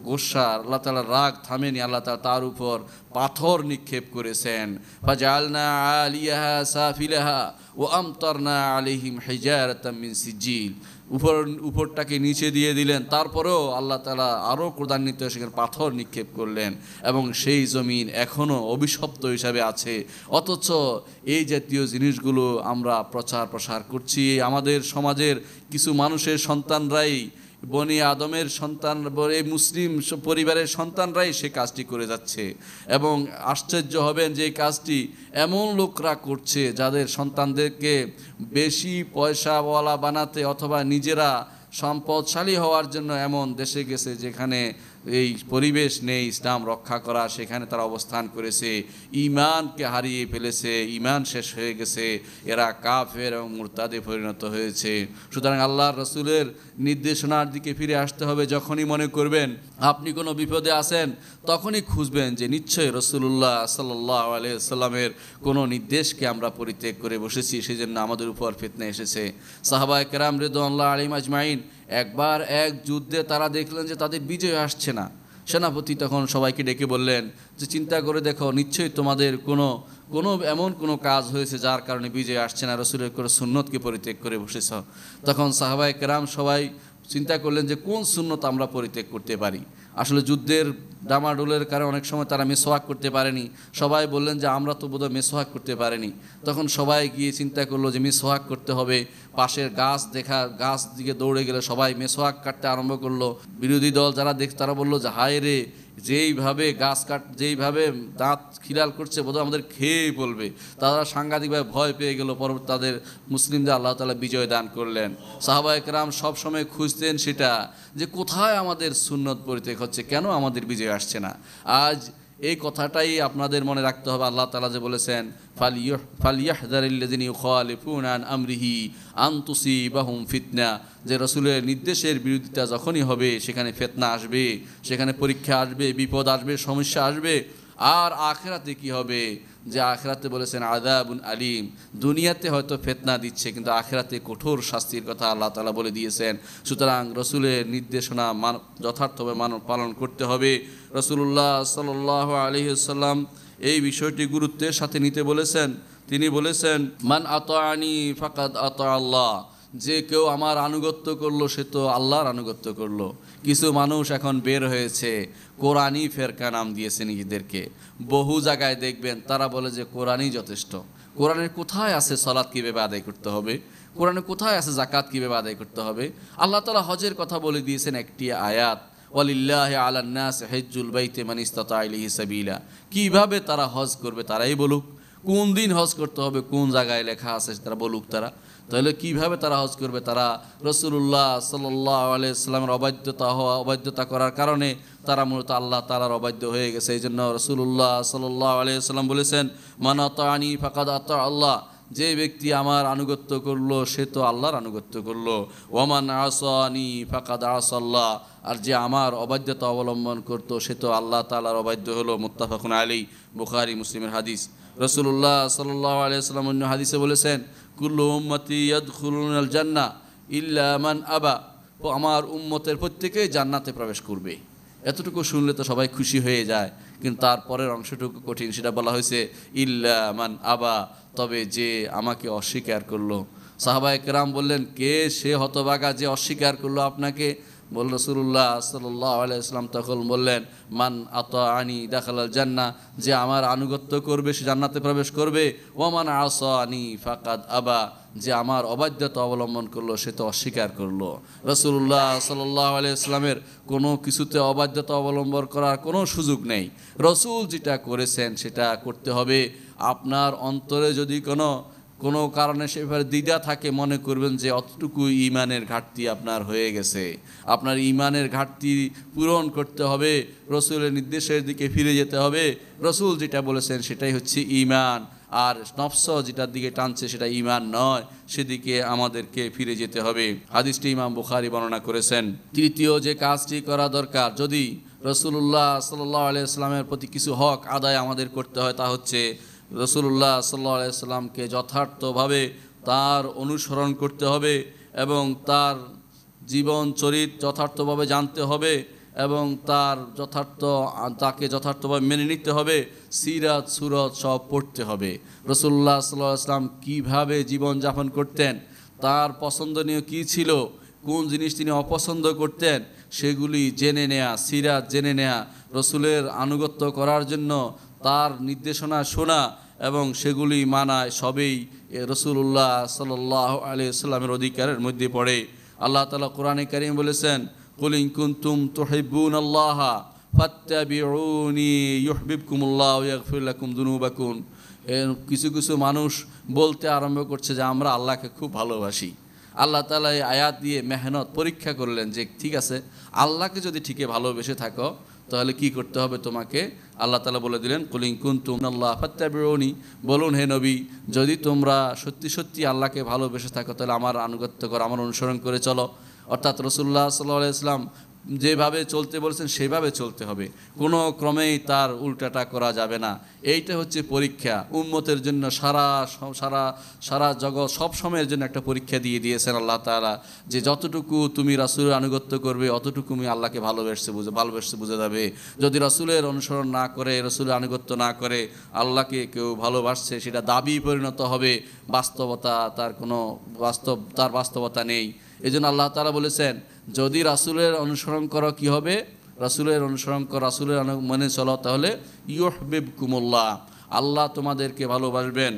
গোসা আল্লাহ তালার রাগ থামেনি আল্লাহ তালা তার উপর পাথর নিক্ষেপ করেছেন ফাজালনা আলিয়াহা সাফিলাহা ও আমতরনা আলিহিম হেজার তামিন সিজিল উপর উপরটাকে নিচে দিয়ে দিলেন তারপরেও আল্লাহ তালা আরও ক্রদান্বিত সেখানে পাথর নিক্ষেপ করলেন এবং সেই জমিন এখনও অভিশপ্ত হিসাবে আছে অথচ এই জাতীয় জিনিসগুলো আমরা প্রচার প্রসার করছি আমাদের সমাজের কিছু মানুষের সন্তানরাই বনি আদমের সন্তান এই মুসলিম পরিবারের সন্তানরাই সে কাজটি করে যাচ্ছে এবং আশ্চর্য হবেন যে কাজটি এমন লোকরা করছে যাদের সন্তানদেরকে বেশি পয়সাওয়ালা বানাতে অথবা নিজেরা সম্পদশালী হওয়ার জন্য এমন দেশে গেছে যেখানে এই পরিবেশ নেই ইসলাম রক্ষা করা সেখানে তারা অবস্থান করেছে ইমানকে হারিয়ে ফেলেছে ইমান শেষ হয়ে গেছে এরা কাফের এবং মুরতাদে পরিণত হয়েছে সুতরাং আল্লাহ রসুলের নির্দেশনার দিকে ফিরে আসতে হবে যখনই মনে করবেন আপনি কোনো বিপদে আছেন তখনই খুঁজবেন যে নিশ্চয়ই রসুল্লাহ সাল্লাহ আলিয়াল্লামের কোনো নির্দেশকে আমরা পরিত্যাগ করে বসেছি সেজন্য আমাদের উপর ফিতনে এসেছে সাহাবায় কেরাম আল্লাহ আলিম আজমাইন একবার এক যুদ্ধে তারা দেখলেন যে তাদের বিজয় আসছে না সেনাপতি তখন সবাইকে ডেকে বললেন যে চিন্তা করে দেখো নিশ্চয়ই তোমাদের কোনো কোনো এমন কোনো কাজ হয়েছে যার কারণে বিজয় আসছে না রসুলের করে সুন্নতকে পরিত্যাগ করে বসেছ তখন সাহাবায় কেরাম সবাই চিন্তা করলেন যে কোন সুন্নত আমরা পরিত্যাগ করতে পারি আসলে যুদ্ধের ডামাডোলের কারণে অনেক সময় তারা মেসোহাক করতে পারেনি সবাই বললেন যে আমরা তো বোধহয় মেসোয়াক করতে পারিনি তখন সবাই গিয়ে চিন্তা করলো যে মেসোহাক করতে হবে পাশের গাছ দেখা গাছ দিকে দৌড়ে গেলে সবাই মেসোয়াক কাটতে আরম্ভ করলো বিরোধী দল যারা দেখ তারা বললো যে হায় রে যেইভাবে গাছ কাট যেইভাবে দাঁত খিলাল করছে বোধহয় আমাদের খেয়ে বলবে তারা সাংঘাতিকভাবে ভয় পেয়ে গেল পরবর্তী তাদের মুসলিমদের আল্লাহ তালা বিজয় দান করলেন সাহাবা একরাম সবসময় খুঁজতেন সেটা যে কোথায় আমাদের সুন্নত পরিত্যাগ হচ্ছে কেন আমাদের বিজয় আসছে না আজ এই কথাটাই আপনাদের মনে রাখতে হবে আল্লাহ তালা যে বলেছেন আমরিহি আন্তুসি ফিতনা যে রসুলের নির্দেশের বিরোধিতা যখনই হবে সেখানে ফেতনা আসবে সেখানে পরীক্ষা আসবে বিপদ আসবে সমস্যা আসবে আর আখেরাতে কি হবে যে আখেরাতে বলেছেন আদাবুন আলিম দুনিয়াতে হয়তো ফেতনা দিচ্ছে কিন্তু আখেরাতে কঠোর শাস্তির কথা আল্লাহ তালা বলে দিয়েছেন সুতরাং রসুলের নির্দেশনা মান যথার্থভাবে মানব পালন করতে হবে রসুল্লাহ সাল আলহিসাল্লাম এই বিষয়টি গুরুত্বের সাথে নিতে বলেছেন তিনি বলেছেন মান আত আনি ফাকাদ আত আল্লাহ যে কেউ আমার আনুগত্য করলো সে তো আল্লাহর আনুগত্য করলো কিছু মানুষ এখন বের হয়েছে কোরআনই ফেরকা নাম দিয়েছে নিজেদেরকে বহু জায়গায় দেখবেন তারা বলে যে কোরআনই যথেষ্ট কোরআনের কোথায় আছে সলাৎ কীভাবে আদায় করতে হবে কোরআনে কোথায় আছে জাকাত কীভাবে আদায় করতে হবে আল্লাহ তালা হজের কথা বলে দিয়েছেন একটি আয়াত ওয়ালিল্লাহ আলান্নাস হেজুল বাইতে মানিস্তা আলিহি সাবিলা কীভাবে তারা হজ করবে তারাই বলুক কোন দিন হজ করতে হবে কোন জায়গায় লেখা আছে তারা বলুক তারা তাহলে কিভাবে তারা হজ করবে তারা রসুল্লাহ সাল্লাহ আলাইসলামের অবাধ্যতা হওয়া অবাধ্যতা করার কারণে তারা মূলত আল্লাহ তালার অবাধ্য হয়ে গেছে এই জন্য রসুল্লাহ সাল্লাহ আলাইসাল্লাম বলেছেন মানত আনি ফাকাদ আত আল্লাহ যে ব্যক্তি আমার আনুগত্য করলো সে তো আল্লাহর আনুগত্য করলো ওমান আসনি ফাকাদ আল্লাহ আর যে আমার অবাধ্যতা অবলম্বন করত সে তো আল্লাহ তালার অবাধ্য হলো মুত্তাফাকুন আলী বুখারি মুসলিমের হাদিস রসুল্লাহ সাল্লাহ আলিয়া সাল্লাম অন্য হাদিসে বলেছেন কুল্লু উম্মতি ইয়াদখুলুনাল জান্না ইল্লামান আবা ও আমার উম্মতের প্রত্যেকেই জান্নাতে প্রবেশ করবে এতটুকু শুনলে তো সবাই খুশি হয়ে যায় কিন্তু তারপরের অংশটুকু কঠিন সেটা বলা হয়েছে ইল্লামান আবা তবে যে আমাকে অস্বীকার করলো সাহাবা একরাম বললেন কে সে হতবাগা যে অস্বীকার করলো আপনাকে বল রসুল্লাহ সাল্লাহ আলাইসলাম তখন বললেন মান আত আনি দেখাল জান্না যে আমার আনুগত্য করবে সে জান্নাতে প্রবেশ করবে ওমান আস আনি ফাকাদ আবা যে আমার অবাধ্যতা অবলম্বন করলো সে তো অস্বীকার করলো রসুল্লাহ সাল্লাহ আলাইসলামের কোনো কিছুতে অবাধ্যতা অবলম্বন করার কোনো সুযোগ নেই রসুল যেটা করেছেন সেটা করতে হবে আপনার অন্তরে যদি কোনো কোনো কারণে সে দ্বিধা থাকে মনে করবেন যে অতটুকু ইমানের ঘাটতি আপনার হয়ে গেছে আপনার ইমানের ঘাটতি পূরণ করতে হবে রসুলের নির্দেশের দিকে ফিরে যেতে হবে রসুল যেটা বলেছেন সেটাই হচ্ছে ইমান আর নফস যেটার দিকে টানছে সেটা ইমান নয় সেদিকে আমাদেরকে ফিরে যেতে হবে হাদিসটি ইমাম বুখারি বর্ণনা করেছেন তৃতীয় যে কাজটি করা দরকার যদি রসুল্লাহ সাল্লাহ আলিয়া ইসলামের প্রতি কিছু হক আদায় আমাদের করতে হয় তা হচ্ছে রসুল্লাহ সাল্লা সাল্লামকে যথার্থভাবে তার অনুসরণ করতে হবে এবং তার জীবন চরিত যথার্থভাবে জানতে হবে এবং তার যথার্থ তাকে যথার্থভাবে মেনে নিতে হবে সিরাত সুরত সব পড়তে হবে রসুল্লাহ সাল্লাম কীভাবে জীবনযাপন করতেন তার পছন্দনীয় কি ছিল কোন জিনিস তিনি অপছন্দ করতেন সেগুলি জেনে নেয়া সিরাত জেনে নেয়া রসুলের আনুগত্য করার জন্য তার নির্দেশনা শোনা এবং সেগুলি মানায় সবেই রসুল্লাহ সাল্লাহ আলি সাল্লামের অধিকারের মধ্যে পড়ে আল্লাহ তালা কোরআনে কারিম বলেছেন কলিং কুন্তুম তোহেবুন আল্লাহ কিছু কিছু মানুষ বলতে আরম্ভ করছে যে আমরা আল্লাহকে খুব ভালোবাসি আল্লাহ তালা এই আয়াত দিয়ে মেহনত পরীক্ষা করলেন যে ঠিক আছে আল্লাহকে যদি ঠিকই ভালোবেসে থাকো তাহলে কি করতে হবে তোমাকে আল্লাহ তালা বলে দিলেন কুলিঙ্কুন তুম আল্লাহ ফাত্তাবিউনি বলুন হে নবী যদি তোমরা সত্যি সত্যি আল্লাহকে ভালোবেসে থাকো তাহলে আমার আনুগত্য করো আমার অনুসরণ করে চলো অর্থাৎ রসুল্লাহ সাল্লাহ ইসলাম যেভাবে চলতে বলেছেন সেভাবে চলতে হবে কোনো ক্রমেই তার উল্টাটা করা যাবে না এইটা হচ্ছে পরীক্ষা উম্মতের জন্য সারা সারা সারা জগৎ সব সময়ের জন্য একটা পরীক্ষা দিয়ে দিয়েছেন আল্লাহ তালা যে যতটুকু তুমি রাসুলের আনুগত্য করবে অতটুকু তুমি আল্লাহকে ভালোবেসে বুঝে ভালোবেসে বুঝে যাবে যদি রাসুলের অনুসরণ না করে রসুলের আনুগত্য না করে আল্লাহকে কেউ ভালোবাসছে সেটা দাবি পরিণত হবে বাস্তবতা তার কোনো বাস্তব তার বাস্তবতা নেই এই জন্য আল্লাহ তালা বলেছেন যদি রাসুলের অনুসরণ করো কি হবে রাসুলের অনুসরণ কর রাসুলের মনে চলো তাহলে ইয়হবিব কুমুল্লাহ আল্লাহ তোমাদেরকে ভালোবাসবেন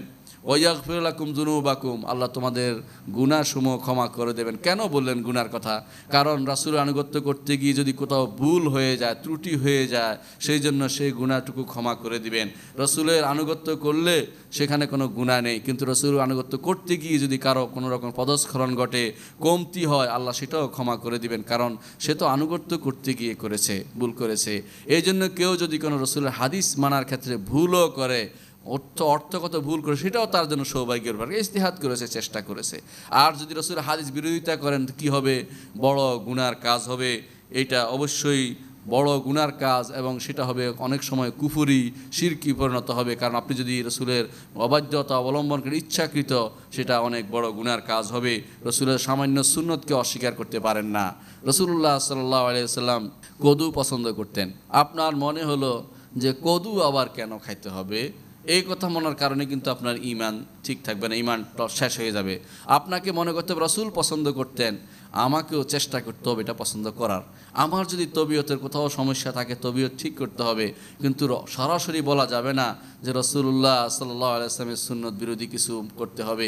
ওয়াক বাকুম আল্লাহ তোমাদের গুণাসমূহ ক্ষমা করে দেবেন কেন বললেন গুনার কথা কারণ রাসুল আনুগত্য করতে গিয়ে যদি কোথাও ভুল হয়ে যায় ত্রুটি হয়ে যায় সেই জন্য সেই গুণাটুকু ক্ষমা করে দিবেন রসুলের আনুগত্য করলে সেখানে কোনো গুণা নেই কিন্তু রসুল আনুগত্য করতে গিয়ে যদি কারো কোনো রকম পদস্খলন ঘটে কমতি হয় আল্লাহ সেটাও ক্ষমা করে দিবেন কারণ সে তো আনুগত্য করতে গিয়ে করেছে ভুল করেছে এই জন্য কেউ যদি কোনো রসুলের হাদিস মানার ক্ষেত্রে ভুলও করে অর্থ অর্থগত ভুল করে সেটাও তার জন্য সৌভাগ্যের ব্যাপার ইস্তেহাত করেছে চেষ্টা করেছে আর যদি রসুল হাদিস বিরোধিতা করেন কি হবে বড় গুনার কাজ হবে এটা অবশ্যই বড় গুনার কাজ এবং সেটা হবে অনেক সময় কুফুরি শিরকি পরিণত হবে কারণ আপনি যদি রসুলের অবাধ্যতা অবলম্বন করে ইচ্ছাকৃত সেটা অনেক বড় গুনার কাজ হবে রসুলের সামান্য সুন্নতকে অস্বীকার করতে পারেন না রসুল্লাহ সাল্লাহ আলিয়াল্লাম কদু পছন্দ করতেন আপনার মনে হলো যে কদু আবার কেন খাইতে হবে এই কথা মনার কারণে কিন্তু আপনার ইমান ঠিক থাকবে না ইমান শেষ হয়ে যাবে আপনাকে মনে করতে হবে রসুল পছন্দ করতেন আমাকেও চেষ্টা করতে হবে এটা পছন্দ করার আমার যদি তবিয়তের কোথাও সমস্যা থাকে তবিয়ত ঠিক করতে হবে কিন্তু সরাসরি বলা যাবে না যে রসুল্লাহ সাল্লাহ সুন্নত বিরোধী কিছু করতে হবে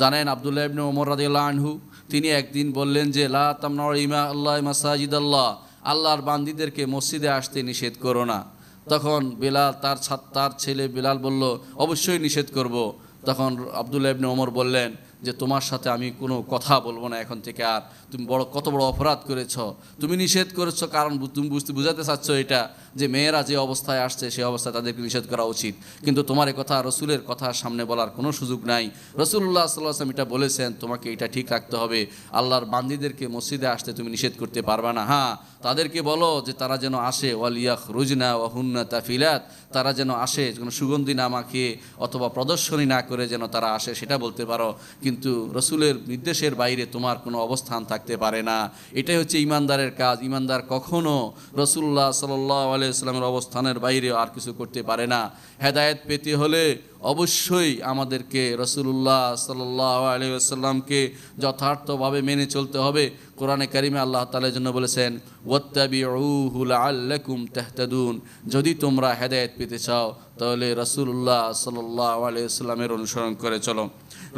জানেন আবদুল্লাহ ইবনে ওমর রাদিল্লা আনহু তিনি একদিন বললেন যে লা তামনা ইমা আল্লাহ মাসাজিদ আল্লাহ আল্লাহর বান্দিদেরকে মসজিদে আসতে নিষেধ করো না তখন বিলাল তার তার ছেলে বিলাল বলল অবশ্যই নিষেধ করব। তখন আবদুল্লাহ ইবনে ওমর বললেন যে তোমার সাথে আমি কোনো কথা বলবো না এখন থেকে আর তুমি বড় কত বড় অপরাধ করেছ তুমি নিষেধ করেছ কারণ তুমি বুঝতে বুঝাতে চাচ্ছ এটা যে মেয়েরা যে অবস্থায় আসছে সেই অবস্থায় তাদেরকে নিষেধ করা উচিত কিন্তু তোমার কথা রসুলের কথা সামনে বলার কোনো সুযোগ নাই রসুল্লাহ সাল্লাম এটা বলেছেন তোমাকে এটা ঠিক রাখতে হবে আল্লাহর বান্দিদেরকে মসজিদে আসতে তুমি নিষেধ করতে পারবা না হ্যাঁ তাদেরকে বলো যে তারা যেন আসে ওয়ালিয়াহ রুজনা ওয়াহুন্না তাফিলাত তারা যেন আসে কোনো সুগন্ধি না মাখিয়ে অথবা প্রদর্শনী না করে যেন তারা আসে সেটা বলতে পারো কিন্তু রসুলের নির্দেশের বাইরে তোমার কোনো অবস্থান থাকতে থাকতে পারে না এটাই হচ্ছে ইমানদারের কাজ ইমানদার কখনও রসুল্লাহ সাল্লাইসাল্লামের অবস্থানের বাইরে আর কিছু করতে পারে না হেদায়ত পেতে হলে অবশ্যই আমাদেরকে রসুল্লাহ সাল্লাইসাল্লামকে যথার্থভাবে মেনে চলতে হবে কোরআনে কারিমে আল্লাহ তালের জন্য বলেছেন ওত্তাবিউহুল তেহতাদুন যদি তোমরা হেদায়ত পেতে চাও তাহলে রসুল্লাহ সাল্লাহ সাল্লামের অনুসরণ করে চলো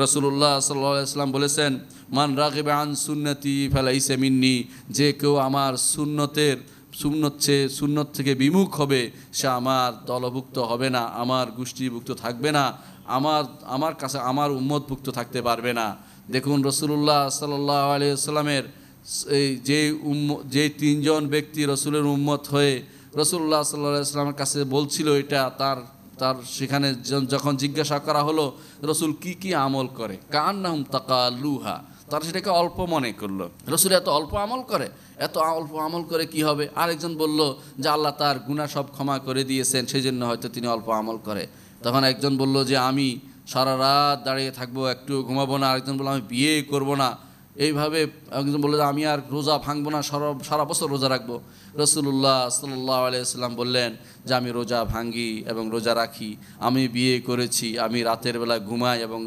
রসুল্লাহ সাল্লাম বলেছেন মান রাগিবে আন সুন্নতি ফেলাইসে মিন্নি যে কেউ আমার সুন্নতের সুন্নচ্ছে সুন্নত থেকে বিমুখ হবে সে আমার দলভুক্ত হবে না আমার গোষ্ঠীভুক্ত থাকবে না আমার আমার কাছে আমার উম্মতভুক্ত থাকতে পারবে না দেখুন রসুল্লাহ সাল্লাহ আলিয়াল্লামের এই যে উম যে তিনজন ব্যক্তি রসুলের উম্মত হয়ে রসুল্লাহ সাল্লাহ আসলামের কাছে বলছিল এটা তার তার সেখানে যখন জিজ্ঞাসা করা হলো রসুল কি কি আমল করে কার নাম তাকা লুহা তারা সেটাকে অল্প মনে করলো রসুল এত অল্প আমল করে এত অল্প আমল করে কি হবে আরেকজন বলল যে আল্লাহ তার গুণা সব ক্ষমা করে দিয়েছেন সেই জন্য হয়তো তিনি অল্প আমল করে তখন একজন বলল যে আমি সারা রাত দাঁড়িয়ে থাকবো একটু ঘুমাবো না আরেকজন বললো আমি বিয়ে করব না এইভাবে একজন বললো যে আমি আর রোজা ভাঙবো না সারা সারা বছর রোজা রাখবো রসুল্লাহ সাল্লাহ আলিয়া বললেন যে আমি রোজা ভাঙ্গি এবং রোজা রাখি আমি বিয়ে করেছি আমি রাতের বেলা ঘুমাই এবং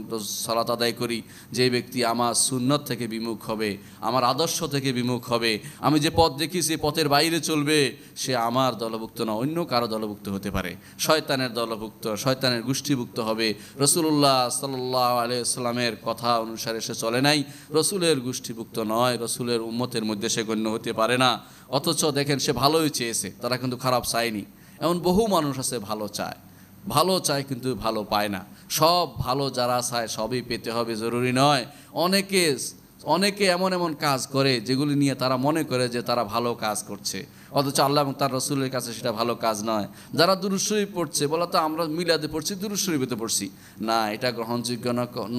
সালাত আদায় করি যে ব্যক্তি আমার সুন্নত থেকে বিমুখ হবে আমার আদর্শ থেকে বিমুখ হবে আমি যে পথ দেখি সে পথের বাইরে চলবে সে আমার দলভুক্ত না অন্য কারো দলভুক্ত হতে পারে শয়তানের দলভুক্ত শয়তানের গোষ্ঠীভুক্ত হবে রসুল্লাহ সাল্লাহ আলিয়াল্লামের কথা অনুসারে সে চলে নাই রসুলের গোষ্ঠীভুক্ত নয় রসুলের উম্মতের মধ্যে সে গণ্য হতে পারে না অথচ দেখেন সে ভালোই চেয়েছে তারা কিন্তু খারাপ চায়নি এমন বহু মানুষ আছে ভালো চায় ভালো চায় কিন্তু ভালো পায় না সব ভালো যারা চায় সবই পেতে হবে জরুরি নয় অনেকে অনেকে এমন এমন কাজ করে যেগুলি নিয়ে তারা মনে করে যে তারা ভালো কাজ করছে অথচ আল্লাহ এবং তার রসুলের কাছে সেটা ভালো কাজ নয় যারা দুরুশরী পড়ছে বলো তো আমরা মিলাদে পড়ছি দুরুশরীফেতে পড়ছি না এটা গ্রহণযোগ্য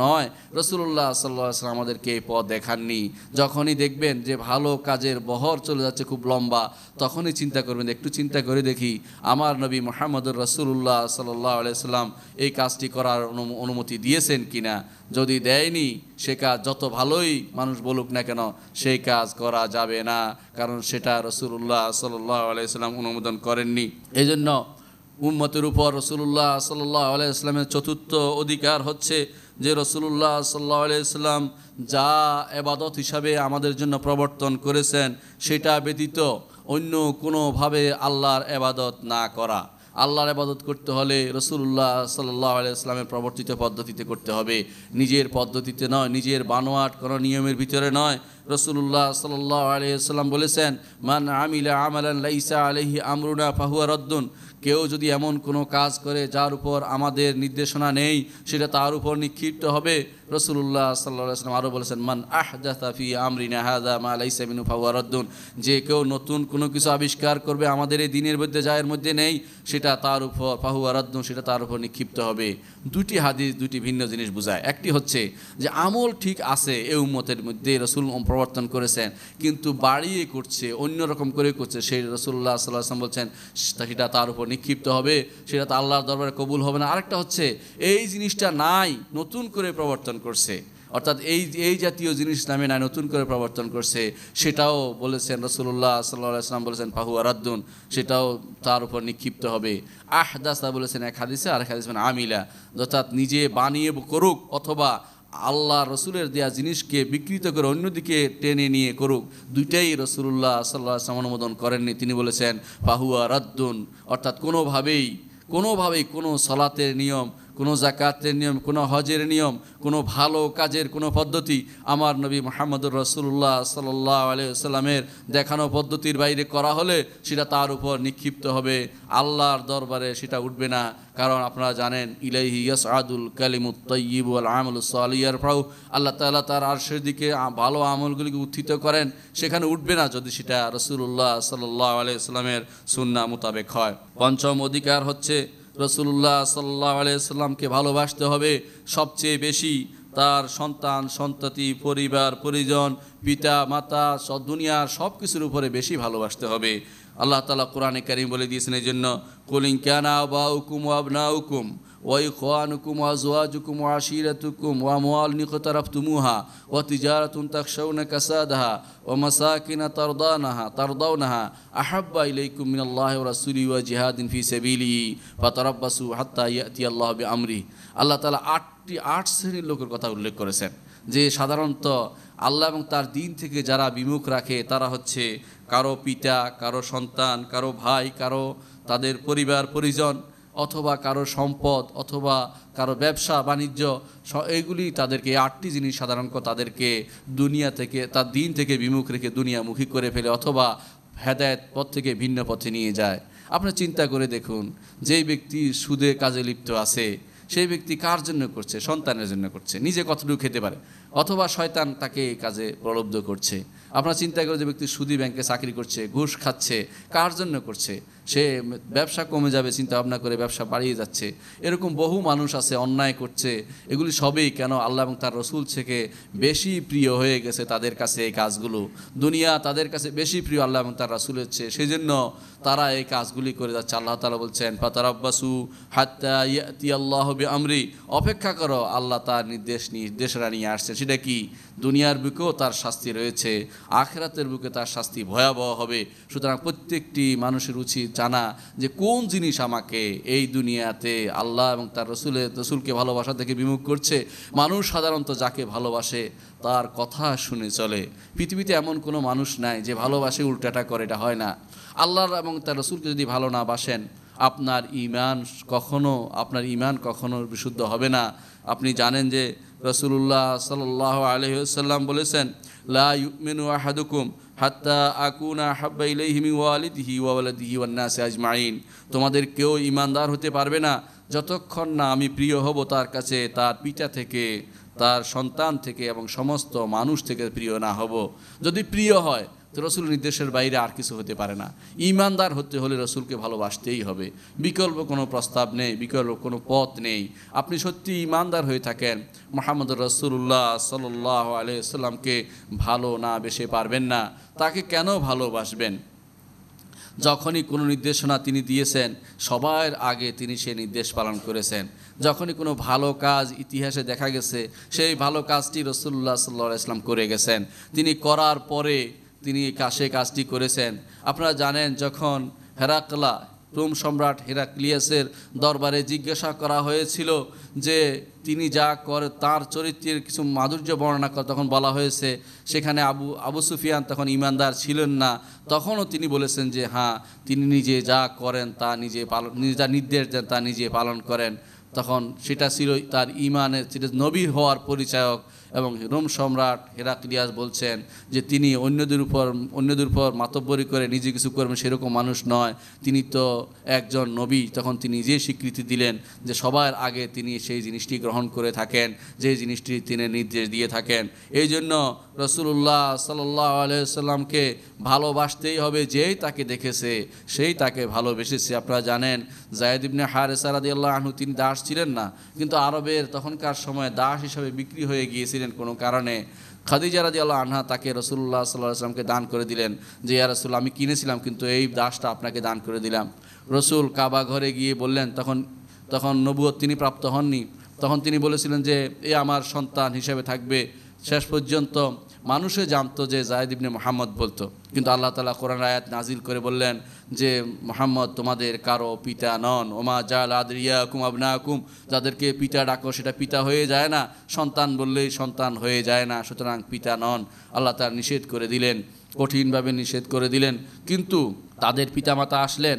নয় রসুল্লাহ সাল্লাহ আমাদেরকে এই পথ দেখাননি যখনই দেখবেন যে ভালো কাজের বহর চলে যাচ্ছে খুব লম্বা তখনই চিন্তা করবেন একটু চিন্তা করে দেখি আমার নবী মোহাম্মদুর রসুল্লাহ সাল্লাহ আলাইসাল্লাম এই কাজটি করার অনুমতি দিয়েছেন কিনা যদি দেয়নি সে কাজ যত ভালোই মানুষ বলুক না কেন সেই কাজ করা যাবে না কারণ সেটা রসুল্লাহ সাল্লাহ আলাইসাল্লাম অনুমোদন করেননি এই জন্য উম্মতের উপর রসুল্লাহ সাল্লাহ আলাইসলামের চতুর্থ অধিকার হচ্ছে যে রসুল্লাহ সাল্লাহ আলাইসলাম যা এবাদত হিসাবে আমাদের জন্য প্রবর্তন করেছেন সেটা ব্যতীত অন্য কোনোভাবে আল্লাহর এবাদত না করা আল্লাহর আবাদত করতে হলে রসুল্লাহ সাল্লাহ আলাইসলামের প্রবর্তিত পদ্ধতিতে করতে হবে নিজের পদ্ধতিতে নয় নিজের বানোয়াট কোনো নিয়মের ভিতরে নয় রসুল্লাহ সাল্লাহ আলাইসাল্লাম বলেছেন মান আমিলা আমালান লাইসা আলহি আমরুনা ফাহুয়া রদ্দুন কেউ যদি এমন কোনো কাজ করে যার উপর আমাদের নির্দেশনা নেই সেটা তার উপর নিক্ষিপ্ত হবে রসুল্লাহ সাল্লাম আরও বলেছেন মান আহজাফি আমরিনা হাদা মা আলাইসামিন ফাওয়ারদ্দুন যে কেউ নতুন কোনো কিছু আবিষ্কার করবে আমাদের এই দিনের মধ্যে যায়ের মধ্যে নেই সেটা তার উপর ফাহুয়ারদ্দুন সেটা তার উপর নিক্ষিপ্ত হবে দুটি হাদিস দুটি ভিন্ন জিনিস বোঝায় একটি হচ্ছে যে আমল ঠিক আছে এ উম্মতের মধ্যে রসুল প্রবর্তন করেছেন কিন্তু বাড়িয়ে করছে অন্য রকম করে করছে সেই রসুল্লাহ সাল্লাম বলছেন সেটা তার উপর নিক্ষিপ্ত হবে সেটা তো আল্লাহর দরবারে কবুল হবে না আরেকটা হচ্ছে এই জিনিসটা নাই নতুন করে প্রবর্তন করছে অর্থাৎ এই এই জাতীয় জিনিস নামে না নতুন করে প্রবর্তন করছে সেটাও বলেছেন রসুল্লাহ সাল্লাম বলেছেন পাহু আরাদ্দুন সেটাও তার উপর নিক্ষিপ্ত হবে আহদাসা বলেছেন এক হাদিসে আর এক হাদিস মানে আমিলা অর্থাৎ নিজে বানিয়ে করুক অথবা আল্লাহ রসুলের দেয়া জিনিসকে বিকৃত করে অন্যদিকে টেনে নিয়ে করুক দুইটাই রসুল্লাহ সাল্লাহ অনুমোদন করেননি তিনি বলেছেন পাহুয়া রাদ্দুন অর্থাৎ কোনোভাবেই কোনোভাবেই কোনো সলাতের নিয়ম কোনো জাকাতের নিয়ম কোনো হজের নিয়ম কোনো ভালো কাজের কোনো পদ্ধতি আমার নবী মোহাম্মদুর রসুল্লাহ সাল্লাহ আলিয়াল্লামের দেখানো পদ্ধতির বাইরে করা হলে সেটা তার উপর নিক্ষিপ্ত হবে আল্লাহর দরবারে সেটা উঠবে না কারণ আপনারা জানেন ইলাইহি ইয়াস আদুল কালিমুত তৈব আল আমল সালিয়ার ফাউ আল্লাহ তাল্লাহ তার আর্শের দিকে ভালো আমলগুলিকে উত্থিত করেন সেখানে উঠবে না যদি সেটা রসুল্লাহ সাল্লাহ আলিয়া ইসলামের সুন্না মোতাবেক হয় পঞ্চম অধিকার হচ্ছে রসুল্লাহ সাল্লাহ আলাইসাল্লামকে ভালোবাসতে হবে সবচেয়ে বেশি তার সন্তান সন্ততি পরিবার পরিজন পিতা মাতা দুনিয়ার সব কিছুর উপরে বেশি ভালোবাসতে হবে আল্লাহ তালা কোরআনে কারিম বলে দিয়েছেন এই জন্য কলিং ক্যানা বা হুকুম আবনা হুকুম ওয়াই খোয়ান হুকুম আজওয়াজ হুকুম আশিরাত হুকুম ওয়া মোয়াল নিকতরফ তুমুহা ও না কাসা কসাদহা ও মাসা মসাকিনা তরদানহা নাহা আহাব্বা ইলাই কুমিন আল্লাহ সুরি ওয়া জিহাদিন ফি সাবিলি ফাতারাব্বাসু হাত্তা ইয়াতি আল্লাহ বি আমরি আল্লাহ তালা আটটি আট শ্রেণীর লোকের কথা উল্লেখ করেছেন যে সাধারণত আল্লাহ এবং তার দিন থেকে যারা বিমুখ রাখে তারা হচ্ছে কারো পিতা কারো সন্তান কারো ভাই কারো তাদের পরিবার পরিজন অথবা কারো সম্পদ অথবা কারো ব্যবসা বাণিজ্য এগুলি তাদেরকে আটটি জিনিস সাধারণত তাদেরকে দুনিয়া থেকে তার দিন থেকে বিমুখ রেখে দুনিয়ামুখী করে ফেলে অথবা হেদায়ত পথ থেকে ভিন্ন পথে নিয়ে যায় আপনার চিন্তা করে দেখুন যেই ব্যক্তি সুদে কাজে লিপ্ত আছে সেই ব্যক্তি কার জন্য করছে সন্তানের জন্য করছে নিজে কতটুকু খেতে পারে অথবা শয়তান তাকে কাজে প্রলব্ধ করছে আপনারা চিন্তা করে যে ব্যক্তি সুদী ব্যাংকে চাকরি করছে ঘুষ খাচ্ছে কার জন্য করছে সে ব্যবসা কমে যাবে চিন্তা ভাবনা করে ব্যবসা বাড়িয়ে যাচ্ছে এরকম বহু মানুষ আছে অন্যায় করছে এগুলি সবই কেন আল্লাহ এবং তার রসুল থেকে বেশি প্রিয় হয়ে গেছে তাদের কাছে এই কাজগুলো দুনিয়া তাদের কাছে বেশি প্রিয় আল্লাহ এবং তার রসুলের হচ্ছে সেই জন্য তারা এই কাজগুলি করে যাচ্ছে আল্লাহ তালা বলছেন ফাতার আব্বাসু হাত্তা ইয়াতি হবে আমরি অপেক্ষা করো আল্লাহ তার নির্দেশ নির্দেশনা নিয়ে আসছে সেটা কি দুনিয়ার বুকেও তার শাস্তি রয়েছে আখরাতের বুকে তার শাস্তি ভয়াবহ হবে সুতরাং প্রত্যেকটি মানুষের উচিত জানা যে কোন জিনিস আমাকে এই দুনিয়াতে আল্লাহ এবং তার রসুলের রসুলকে ভালোবাসা থেকে বিমুখ করছে মানুষ সাধারণত যাকে ভালোবাসে তার কথা শুনে চলে পৃথিবীতে এমন কোনো মানুষ নাই যে ভালোবাসে উল্টাটা করে এটা হয় না আল্লাহর এবং তার রসুলকে যদি ভালো না বাসেন আপনার ইমান কখনো আপনার ইমান কখনো বিশুদ্ধ হবে না আপনি জানেন যে রসুল্লাহ সাল্লাহ আলহ্লাম বলেছেন লা আহাদুকুম হাত্তা আকুনা হাব্বা ইলাইহিমি ওয়ালিদিহি ওয়ালাদিহি ওয়ান্নাসে আজমাইন তোমাদের কেউ ইমানদার হতে পারবে না যতক্ষণ না আমি প্রিয় হব তার কাছে তার পিতা থেকে তার সন্তান থেকে এবং সমস্ত মানুষ থেকে প্রিয় না হব যদি প্রিয় হয় তো রসুল নির্দেশের বাইরে আর কিছু হতে পারে না ইমানদার হতে হলে রসুলকে ভালোবাসতেই হবে বিকল্প কোনো প্রস্তাব নেই বিকল্প কোনো পথ নেই আপনি সত্যি ইমানদার হয়ে থাকেন মোহাম্মদ রসুল্লাহ সাল্লাহ আলিয়াল্লামকে ভালো না বেশে পারবেন না তাকে কেন ভালোবাসবেন যখনই কোনো নির্দেশনা তিনি দিয়েছেন সবার আগে তিনি সেই নির্দেশ পালন করেছেন যখনই কোনো ভালো কাজ ইতিহাসে দেখা গেছে সেই ভালো কাজটি রসুল্লাহ সাল্লাহ ইসলাম করে গেছেন তিনি করার পরে তিনি কাছে কাজটি করেছেন আপনারা জানেন যখন হেরাকলা রোম সম্রাট হেরাক্লিয়াসের দরবারে জিজ্ঞাসা করা হয়েছিল যে তিনি যা করে তার চরিত্রের কিছু মাধুর্য বর্ণনা করে তখন বলা হয়েছে সেখানে আবু আবু সুফিয়ান তখন ইমানদার ছিলেন না তখনও তিনি বলেছেন যে হ্যাঁ তিনি নিজে যা করেন তা নিজে পালন যা নির্দেশ দেন তা নিজে পালন করেন তখন সেটা ছিল তার ইমানের সেটা নবী হওয়ার পরিচায়ক এবং রোম সম্রাট হেরাক্লিয়াস বলছেন যে তিনি অন্যদের উপর অন্যদের উপর মাতব্বরী করে নিজে কিছু করবেন সেরকম মানুষ নয় তিনি তো একজন নবী তখন তিনি নিজেই স্বীকৃতি দিলেন যে সবার আগে তিনি সেই জিনিসটি গ্রহণ করে থাকেন যে জিনিসটি তিনি নির্দেশ দিয়ে থাকেন এই জন্য রসুল্লাহ সাল্লাহ আলাইসাল্লামকে ভালোবাসতেই হবে যেই তাকে দেখেছে সেই তাকে ভালোবেসেছে আপনারা জানেন জায়দ ইবনে হারেসারাদি আল্লাহ আহনু তিনি দাস ছিলেন না কিন্তু আরবের তখনকার সময় দাস হিসাবে বিক্রি হয়ে গিয়েছিলেন ছিলেন কোনো কারণে খাদিজা রাজি আল্লাহ আনহা তাকে রসুল্লাহ সাল্লাহ আসলামকে দান করে দিলেন যে ইয়া রসুল আমি কিনেছিলাম কিন্তু এই দাসটা আপনাকে দান করে দিলাম রসুল কাবা ঘরে গিয়ে বললেন তখন তখন নবুয়ত তিনি প্রাপ্ত হননি তখন তিনি বলেছিলেন যে এ আমার সন্তান হিসেবে থাকবে শেষ পর্যন্ত মানুষে জানতো যে জায়দ ইবনে মোহাম্মদ বলতো কিন্তু আল্লাহ তালা কোরআন আয়াত নাজিল করে বললেন যে মোহাম্মদ তোমাদের কারো পিতা নন ওমা জাল আবনা আবনাকুম যাদেরকে পিতা ডাকো সেটা পিতা হয়ে যায় না সন্তান বললেই সন্তান হয়ে যায় না সুতরাং পিতা নন আল্লাহ তার নিষেধ করে দিলেন কঠিনভাবে নিষেধ করে দিলেন কিন্তু তাদের পিতামাতা আসলেন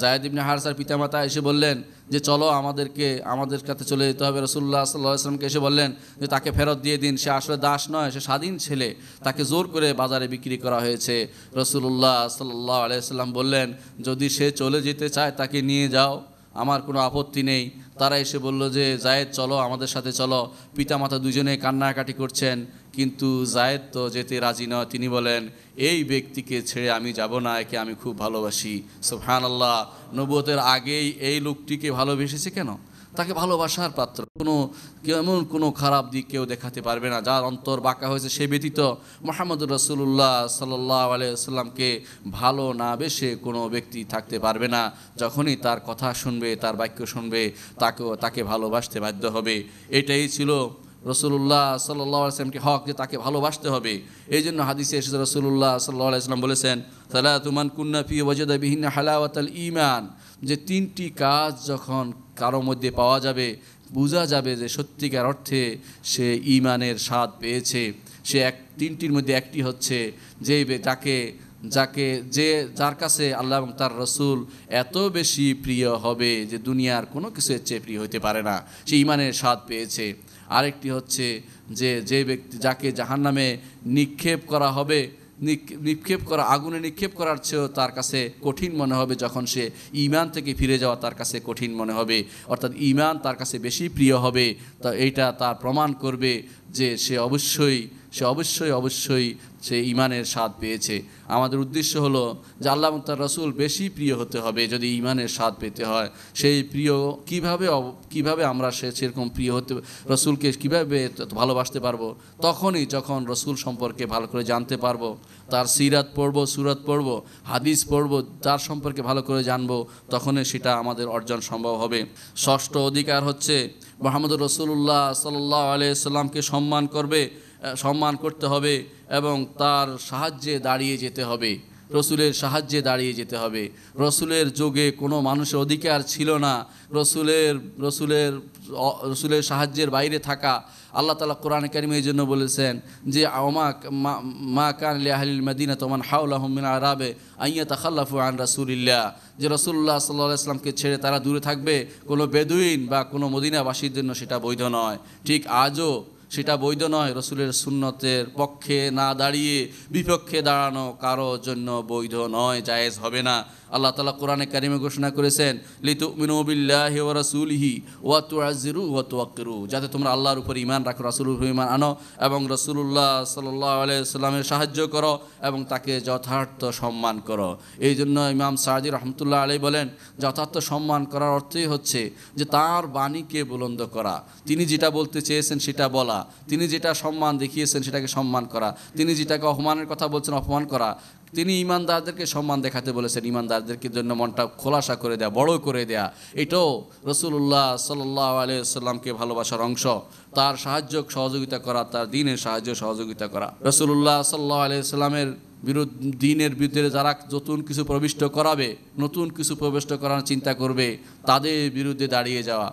জায়দ ইবনে হারসার পিতামাতা এসে বললেন যে চলো আমাদেরকে আমাদের কাছে চলে যেতে হবে রসুল্লাহ সাল্লাহ আসলামকে এসে বললেন যে তাকে ফেরত দিয়ে দিন সে আসলে দাস নয় সে স্বাধীন ছেলে তাকে জোর করে বাজারে বিক্রি করা হয়েছে রসুল্লাহ সাল্লাহ আলাইসাল্লাম বললেন যদি সে চলে যেতে চায় তাকে নিয়ে যাও আমার কোনো আপত্তি নেই তারা এসে বলল যে জায়েদ চলো আমাদের সাথে চলো পিতামাতা দুজনে কান্নাকাটি করছেন কিন্তু জায়দ তো যেতে রাজি নয় তিনি বলেন এই ব্যক্তিকে ছেড়ে আমি যাব না একে আমি খুব ভালোবাসি সোফহান আল্লাহ নবতের আগেই এই লোকটিকে ভালোবেসেছে কেন তাকে ভালোবাসার পাত্র কোনো কেমন কোনো খারাপ দিক কেউ দেখাতে পারবে না যার অন্তর বাঁকা হয়েছে সে ব্যতীত মোহাম্মদ রসুল্লাহ সাল্লাহ আলাইসাল্লামকে ভালো না বেশে কোনো ব্যক্তি থাকতে পারবে না যখনই তার কথা শুনবে তার বাক্য শুনবে তাকেও তাকে ভালোবাসতে বাধ্য হবে এটাই ছিল রসুল্লাহ সাল্লাহ আসলামকে হক যে তাকে ভালোবাসতে হবে এই জন্য হাদিসে এসে রসুল্লাহ সাল্লাহ বলেছেন সালা তুমান কুন্নাফি ওয়াজেদা বিহিন হালাওয়াত ইমান যে তিনটি কাজ যখন কারো মধ্যে পাওয়া যাবে বোঝা যাবে যে সত্যিকার অর্থে সে ইমানের স্বাদ পেয়েছে সে এক তিনটির মধ্যে একটি হচ্ছে যে যাকে যাকে যে যার কাছে আল্লাহ এবং তার রসুল এত বেশি প্রিয় হবে যে দুনিয়ার কোনো কিছু চেয়ে প্রিয় হইতে পারে না সে ইমানের স্বাদ পেয়েছে আরেকটি হচ্ছে যে যে ব্যক্তি যাকে জাহান নামে নিক্ষেপ করা হবে নিক্ষেপ করা আগুনে নিক্ষেপ করার চেয়েও তার কাছে কঠিন মনে হবে যখন সে ইমান থেকে ফিরে যাওয়া তার কাছে কঠিন মনে হবে অর্থাৎ ইমান তার কাছে বেশি প্রিয় হবে তা এইটা তার প্রমাণ করবে যে সে অবশ্যই সে অবশ্যই অবশ্যই সে ইমানের স্বাদ পেয়েছে আমাদের উদ্দেশ্য হলো যে আল্লাহ মুক্তার রসুল বেশি প্রিয় হতে হবে যদি ইমানের স্বাদ পেতে হয় সেই প্রিয় কিভাবে কিভাবে আমরা সে সেরকম প্রিয় হতে রসুলকে কীভাবে ভালোবাসতে পারবো তখনই যখন রসুল সম্পর্কে ভালো করে জানতে পারবো তার সিরাত পড়ব সুরাত পড়ব হাদিস পড়ব তার সম্পর্কে ভালো করে জানবো তখনই সেটা আমাদের অর্জন সম্ভব হবে ষষ্ঠ অধিকার হচ্ছে মোহাম্মদ রসুল্লাহ সাল্লাহ আলিয়া সাল্লামকে সম্মান করবে সম্মান করতে হবে এবং তার সাহায্যে দাঁড়িয়ে যেতে হবে রসুলের সাহায্যে দাঁড়িয়ে যেতে হবে রসুলের যোগে কোনো মানুষের অধিকার ছিল না রসুলের রসুলের রসুলের সাহায্যের বাইরে থাকা আল্লাহ তালা কোরআন কারিম এই জন্য বলেছেন যে আমা মা কান আহলিল মদিনা তোমান হাউল আহমিন আরাবে আইয়া তাকাল্লাফু আন রাসুলিল্লা যে রসুল্লাহ সাল্লাহ ইসলামকে ছেড়ে তারা দূরে থাকবে কোনো বেদুইন বা কোনো মদিনাবাসীর জন্য সেটা বৈধ নয় ঠিক আজও সেটা বৈধ নয় রসুলের সুন্নতের পক্ষে না দাঁড়িয়ে বিপক্ষে দাঁড়ানো কারো জন্য বৈধ নয় জায়েজ হবে না আল্লাহ তালা কোরআনে কারিমে ঘোষণা করেছেন লিতু মিনবিল্লাহ রাসুলহি ওয়া তু আজিরু ওয়া তোয়াক্কিরু যাতে তোমরা আল্লাহর উপর ইমান রাখো রাসুলের ইমান আনো এবং রসুল্লাহ সাল্লাহ আলাইসাল্লামের সাহায্য করো এবং তাকে যথার্থ সম্মান করো এই জন্য ইমাম সাহাজি রহমতুল্লাহ আলী বলেন যথার্থ সম্মান করার অর্থই হচ্ছে যে তার বাণীকে বুলন্দ করা তিনি যেটা বলতে চেয়েছেন সেটা বলা তিনি যেটা সম্মান দেখিয়েছেন সেটাকে সম্মান করা তিনি যেটাকে অপমানের কথা বলছেন অপমান করা তিনি ইমানদারদেরকে সম্মান দেখাতে বলেছেন ইমানদারদেরকে জন্য মনটা খোলাসা করে দেয়া বড় করে দেয়া এটাও রসুল্লাহ সাল্লাহ আলিয়াল্লামকে ভালোবাসার অংশ তার সাহায্য সহযোগিতা করা তার দিনের সাহায্য সহযোগিতা করা রসুল্লাহ সাল্লাহ আলিয়াল্লামের বিরুদ্ধ দিনের বিরুদ্ধে যারা নতুন কিছু প্রবিষ্ট করাবে নতুন কিছু প্রবিষ্ট করার চিন্তা করবে তাদের বিরুদ্ধে দাঁড়িয়ে যাওয়া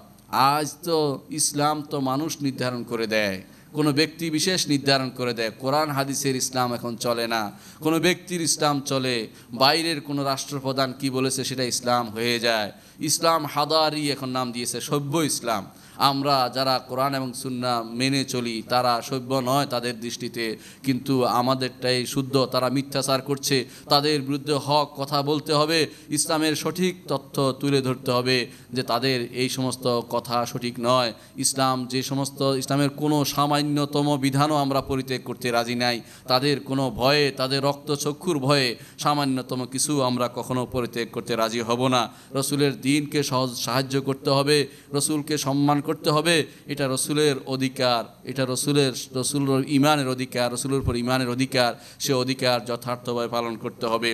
আজ তো ইসলাম তো মানুষ নির্ধারণ করে দেয় কোনো ব্যক্তি বিশেষ নির্ধারণ করে দেয় কোরআন হাদিসের ইসলাম এখন চলে না কোনো ব্যক্তির ইসলাম চলে বাইরের কোনো রাষ্ট্রপ্রধান কি বলেছে সেটা ইসলাম হয়ে যায় ইসলাম হাদারি এখন নাম দিয়েছে সভ্য ইসলাম আমরা যারা কোরআন এবং সুন্না মেনে চলি তারা সভ্য নয় তাদের দৃষ্টিতে কিন্তু আমাদেরটাই শুদ্ধ তারা মিথ্যাচার করছে তাদের বিরুদ্ধে হক কথা বলতে হবে ইসলামের সঠিক তথ্য তুলে ধরতে হবে যে তাদের এই সমস্ত কথা সঠিক নয় ইসলাম যে সমস্ত ইসলামের কোনো সামান্যতম বিধানও আমরা পরিত্যাগ করতে রাজি নাই তাদের কোনো ভয়ে তাদের রক্তচক্ষুর ভয়ে সামান্যতম কিছু আমরা কখনো পরিত্যাগ করতে রাজি হব না রসুলের দিনকে সহজ সাহায্য করতে হবে রসুলকে সম্মান করতে হবে এটা রসুলের অধিকার এটা রসুলের রসুল ইমানের অধিকার রসুলের উপর ইমানের অধিকার সে অধিকার যথার্থভাবে পালন করতে হবে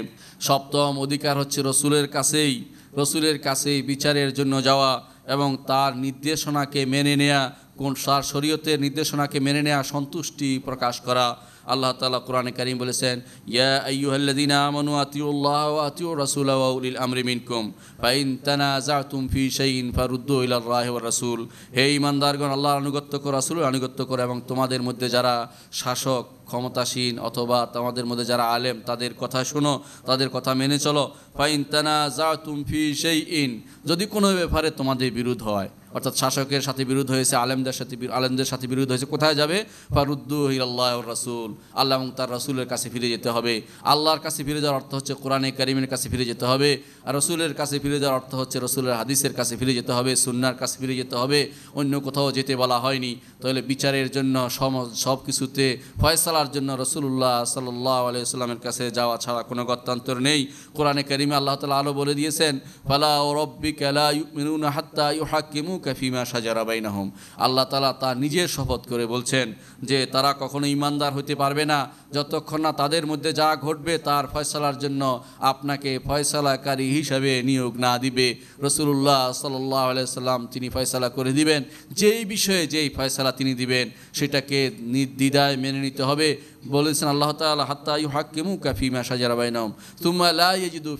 সপ্তম অধিকার হচ্ছে রসুলের কাছেই রসুলের কাছেই বিচারের জন্য যাওয়া এবং তার নির্দেশনাকে মেনে নেয়া কোন সার শরীয়তের নির্দেশনাকে মেনে নেয়া সন্তুষ্টি প্রকাশ করা আল্লাহ তালা কোরআনে কারিম বলেছেন ইয়া আইয়ুহাল্লাদিন আমানু আতিউল্লাহ আতিউ রাসুল আউলিল আমরি মিনকুম ফাইন তানা জাতুম ফি শাইন ফারুদ্দু ইলা রাহ রাসুল হে ইমানদারগণ আল্লাহর আনুগত্য করো রাসুলের আনুগত্য করো এবং তোমাদের মধ্যে যারা শাসক ক্ষমতাসীন অথবা তোমাদের মধ্যে যারা আলেম তাদের কথা শোনো তাদের কথা মেনে চলো ফাইন তানা জাতুম ফি শাইন যদি কোনো ব্যাপারে তোমাদের বিরোধ হয় অর্থাৎ শাসকের সাথে বিরোধ হয়েছে আলেমদের সাথে আলেমদের সাথে বিরোধ হয়েছে কোথায় যাবে ফারুদ্দু আল্লাহ রাসুল আল্লাহ এবং তার রাসুলের কাছে ফিরে যেতে হবে আল্লাহর কাছে ফিরে যাওয়ার অর্থ হচ্ছে কোরআনে করিমের কাছে ফিরে যেতে হবে আর রসুলের কাছে ফিরে যাওয়ার অর্থ হচ্ছে রসুলের হাদিসের কাছে ফিরে যেতে হবে সুন্নার কাছে ফিরে যেতে হবে অন্য কোথাও যেতে বলা হয়নি তাহলে বিচারের জন্য সম সব কিছুতে ফয়সালার জন্য রসুল্লাহ সাল্লাহ আলাইসাল্লামের কাছে যাওয়া ছাড়া কোনো গত্যান্তর নেই কোরআনে করিমে আল্লাহ তালা আলো বলে দিয়েছেন ফালা ও রব্বি কেলা হাত্তা ইউ হাকিমু কাফিমা ফিমা সাজারা বাইনা হোম আল্লাহ তালা তা নিজের শপথ করে বলছেন যে তারা কখনো ইমানদার হতে পারবে না যতক্ষণ না তাদের মধ্যে যা ঘটবে তার ফয়সালার জন্য আপনাকে ফয়সলাকারী হিসাবে নিয়োগ না দিবে রসুল্লাহ সাল্লাহ সাল্লাম তিনি ফয়সালা করে দিবেন যেই বিষয়ে যেই ফয়সালা তিনি দিবেন সেটাকে নির্দ্বিধায় মেনে নিতে হবে বলেছেন আল্লাহ তালা হাত্তা ইউ কাফি ম্যা সাজারা বাইনাম তুমা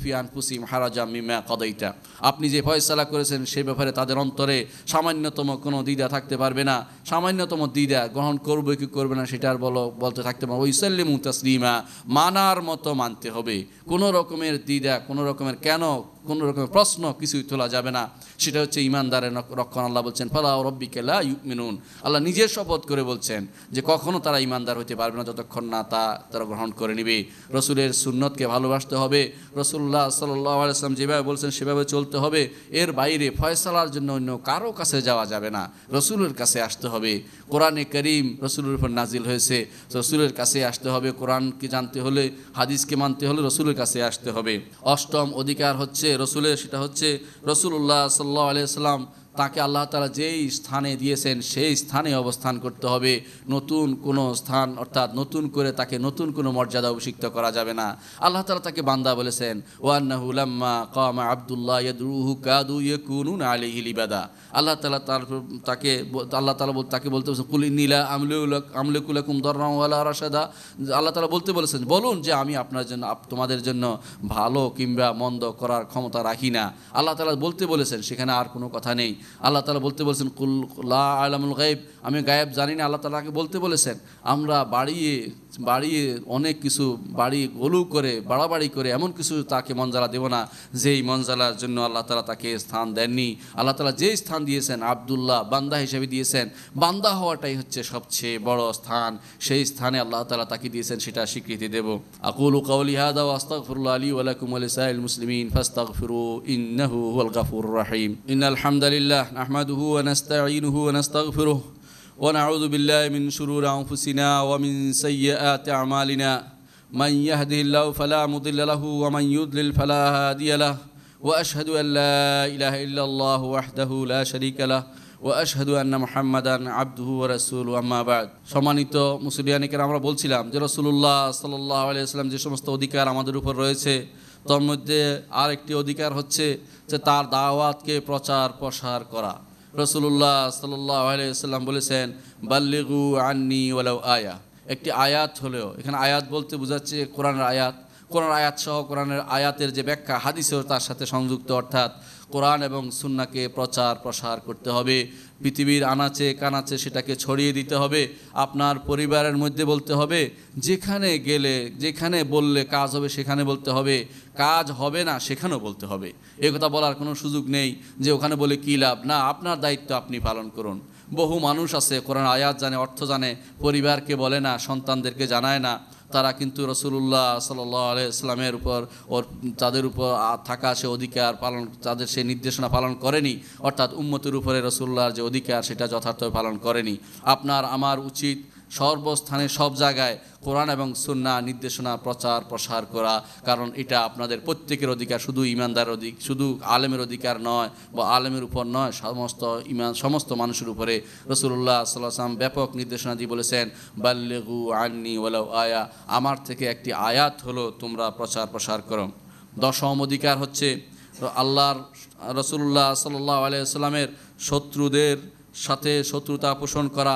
ফিয়ান পুসিম হারাজা ম্যা কদাইটা আপনি যে ফয়সালা করেছেন সে ব্যাপারে তাদের অন্তরে সামান্যতম কোনো দ্বিধা থাকতে পারবে না সামান্যতম দ্বিধা গ্রহণ করবে কি করবে না সেটা আর বলো বলতে থাকতে পারবে ইসাল্লিমু তাসলিমা মানার মতো মানতে হবে কোনো রকমের দ্বিধা কোনো রকমের কেন কোনো রকমের প্রশ্ন কিছুই তোলা যাবে না সেটা হচ্ছে ইমানদারের রক্ষণ আল্লাহ বলছেন রব্বি কেলা ইউমিনুন আল্লাহ নিজের শপথ করে বলছেন যে কখনও তারা ইমানদার হতে পারবে না যতক্ষণ না তা তারা গ্রহণ করে নিবে রসুলের সুন্নতকে ভালোবাসতে হবে রসুল্লাহ সাল্লাহ আলাইসলাম যেভাবে বলছেন সেভাবে চলতে হবে এর বাইরে ফয়সালার জন্য অন্য কারো কাছে যাওয়া যাবে না রসুলের কাছে আসতে হবে কোরআনে করিম রসুলের উপর নাজিল হয়েছে রসুলের কাছে আসতে হবে কোরআনকে জানতে হলে হাদিসকে মানতে হলে রসুলের কাছে আসতে হবে অষ্টম অধিকার হচ্ছে রসুলের সেটা হচ্ছে রসুল্লাহ সাল্লাহ আলিয়া সাল্লাম তাকে আল্লাহ তালা যেই স্থানে দিয়েছেন সেই স্থানে অবস্থান করতে হবে নতুন কোনো স্থান অর্থাৎ নতুন করে তাকে নতুন কোনো মর্যাদা অভিষিক্ত করা যাবে না আল্লাহ তালা তাকে বান্দা বলেছেন ওয়ান্নাহুলাম্মা কামা আবদুল্লাহ আলিহিলিবাদা আল্লাহ তালা তার তাকে আল্লাহ তালা তাকে বলতে বলছেন কুলি নীলা আমলুলক আমলকুলকুম দর রাশাদা আল্লাহ তালা বলতে বলেছেন বলুন যে আমি আপনার জন্য তোমাদের জন্য ভালো কিংবা মন্দ করার ক্ষমতা রাখি না আল্লাহ তালা বলতে বলেছেন সেখানে আর কোনো কথা নেই আল্লাহ তালা বলতে বলেছেন কুল লা আলামুল গায়েব আমি গায়েব জানি না আল্লাহ তালাকে বলতে বলেছেন আমরা বাড়িয়ে বাড়িয়ে অনেক কিছু বাড়ি গোলু করে বাড়াবাড়ি করে এমন কিছু তাকে মঞ্জালা দেব না যেই মঞ্জালার জন্য আল্লাহ তালা তাকে স্থান দেননি আল্লাহ তালা যেই স্থান দিয়েছেন আবদুল্লাহ বান্দা হিসেবে দিয়েছেন বান্দা হওয়াটাই হচ্ছে সবচেয়ে বড় স্থান সেই স্থানে আল্লাহ তালা তাকে দিয়েছেন সেটা স্বীকৃতি দেব আকুল কাউলিহাদা আস্তাকফরুল্লা আলী ওয়ালাকুম আলিসাইল মুসলিমিন ফাস্তাকফিরু ইন্নাহু হুয়াল গাফুর রাহিম ইন্নাল হামদালিল্লাহ আহমাদুহু ওয়া নাস্তাঈনুহু ওয়া নাস্তাগফিরুহু ونعوذ بالله من شرور أنفسنا ومن سيئات أعمالنا من يهده الله فلا مضل له ومن يضلل فلا هادي له وأشهد أن لا إله إلا الله وحده لا شريك له ওয়াশহাদু আন্না মোহাম্মদান আব্দুহু রাসুল আম্মাবাদ সম্মানিত মুসলিয়ানিকের আমরা বলছিলাম যে রসুল্লাহ সাল্লাহ আলিয়াল্লাম যে সমস্ত অধিকার আমাদের উপর রয়েছে তার মধ্যে আরেকটি অধিকার হচ্ছে যে তার দাওয়াতকে প্রচার প্রসার করা রসুল্লাহ সাল্লাম বলেছেন বাল্লিগু আন্নি ওয়ালাউ আয়া একটি আয়াত হলেও এখানে আয়াত বলতে বোঝাচ্ছে কোরআনের আয়াত কোরআন আয়াত সহ কোরআনের আয়াতের যে ব্যাখ্যা হাদিসেও তার সাথে সংযুক্ত অর্থাৎ কোরআন এবং সুন্নাকে প্রচার প্রসার করতে হবে পৃথিবীর আনাচে কানাচে সেটাকে ছড়িয়ে দিতে হবে আপনার পরিবারের মধ্যে বলতে হবে যেখানে গেলে যেখানে বললে কাজ হবে সেখানে বলতে হবে কাজ হবে না সেখানেও বলতে হবে এ কথা বলার কোনো সুযোগ নেই যে ওখানে বলে কী লাভ না আপনার দায়িত্ব আপনি পালন করুন বহু মানুষ আছে কোরআন আয়াত জানে অর্থ জানে পরিবারকে বলে না সন্তানদেরকে জানায় না তারা কিন্তু রসুল্লাহ সাল্লাহ ইসলামের উপর ওর তাদের উপর থাকা সে অধিকার পালন তাদের সে নির্দেশনা পালন করেনি অর্থাৎ উম্মতের উপরে রসুল্লাহর যে অধিকার সেটা যথার্থ পালন করেনি আপনার আমার উচিত সর্বস্থানে সব জায়গায় কোরআন এবং সুন্না নির্দেশনা প্রচার প্রসার করা কারণ এটা আপনাদের প্রত্যেকের অধিকার শুধু ইমানদার অধিক শুধু আলেমের অধিকার নয় বা আলেমের উপর নয় সমস্ত ইমান সমস্ত মানুষের উপরে রসুল্লাহ সাল্লাম ব্যাপক নির্দেশনা দিয়ে বলেছেন বাল্লেগু আননি ওলাউ আয়া আমার থেকে একটি আয়াত হলো তোমরা প্রচার প্রসার করো দশম অধিকার হচ্ছে আল্লাহর রসুল্লাহ সাল্লাহ আলিয়া শত্রুদের সাথে শত্রুতা পোষণ করা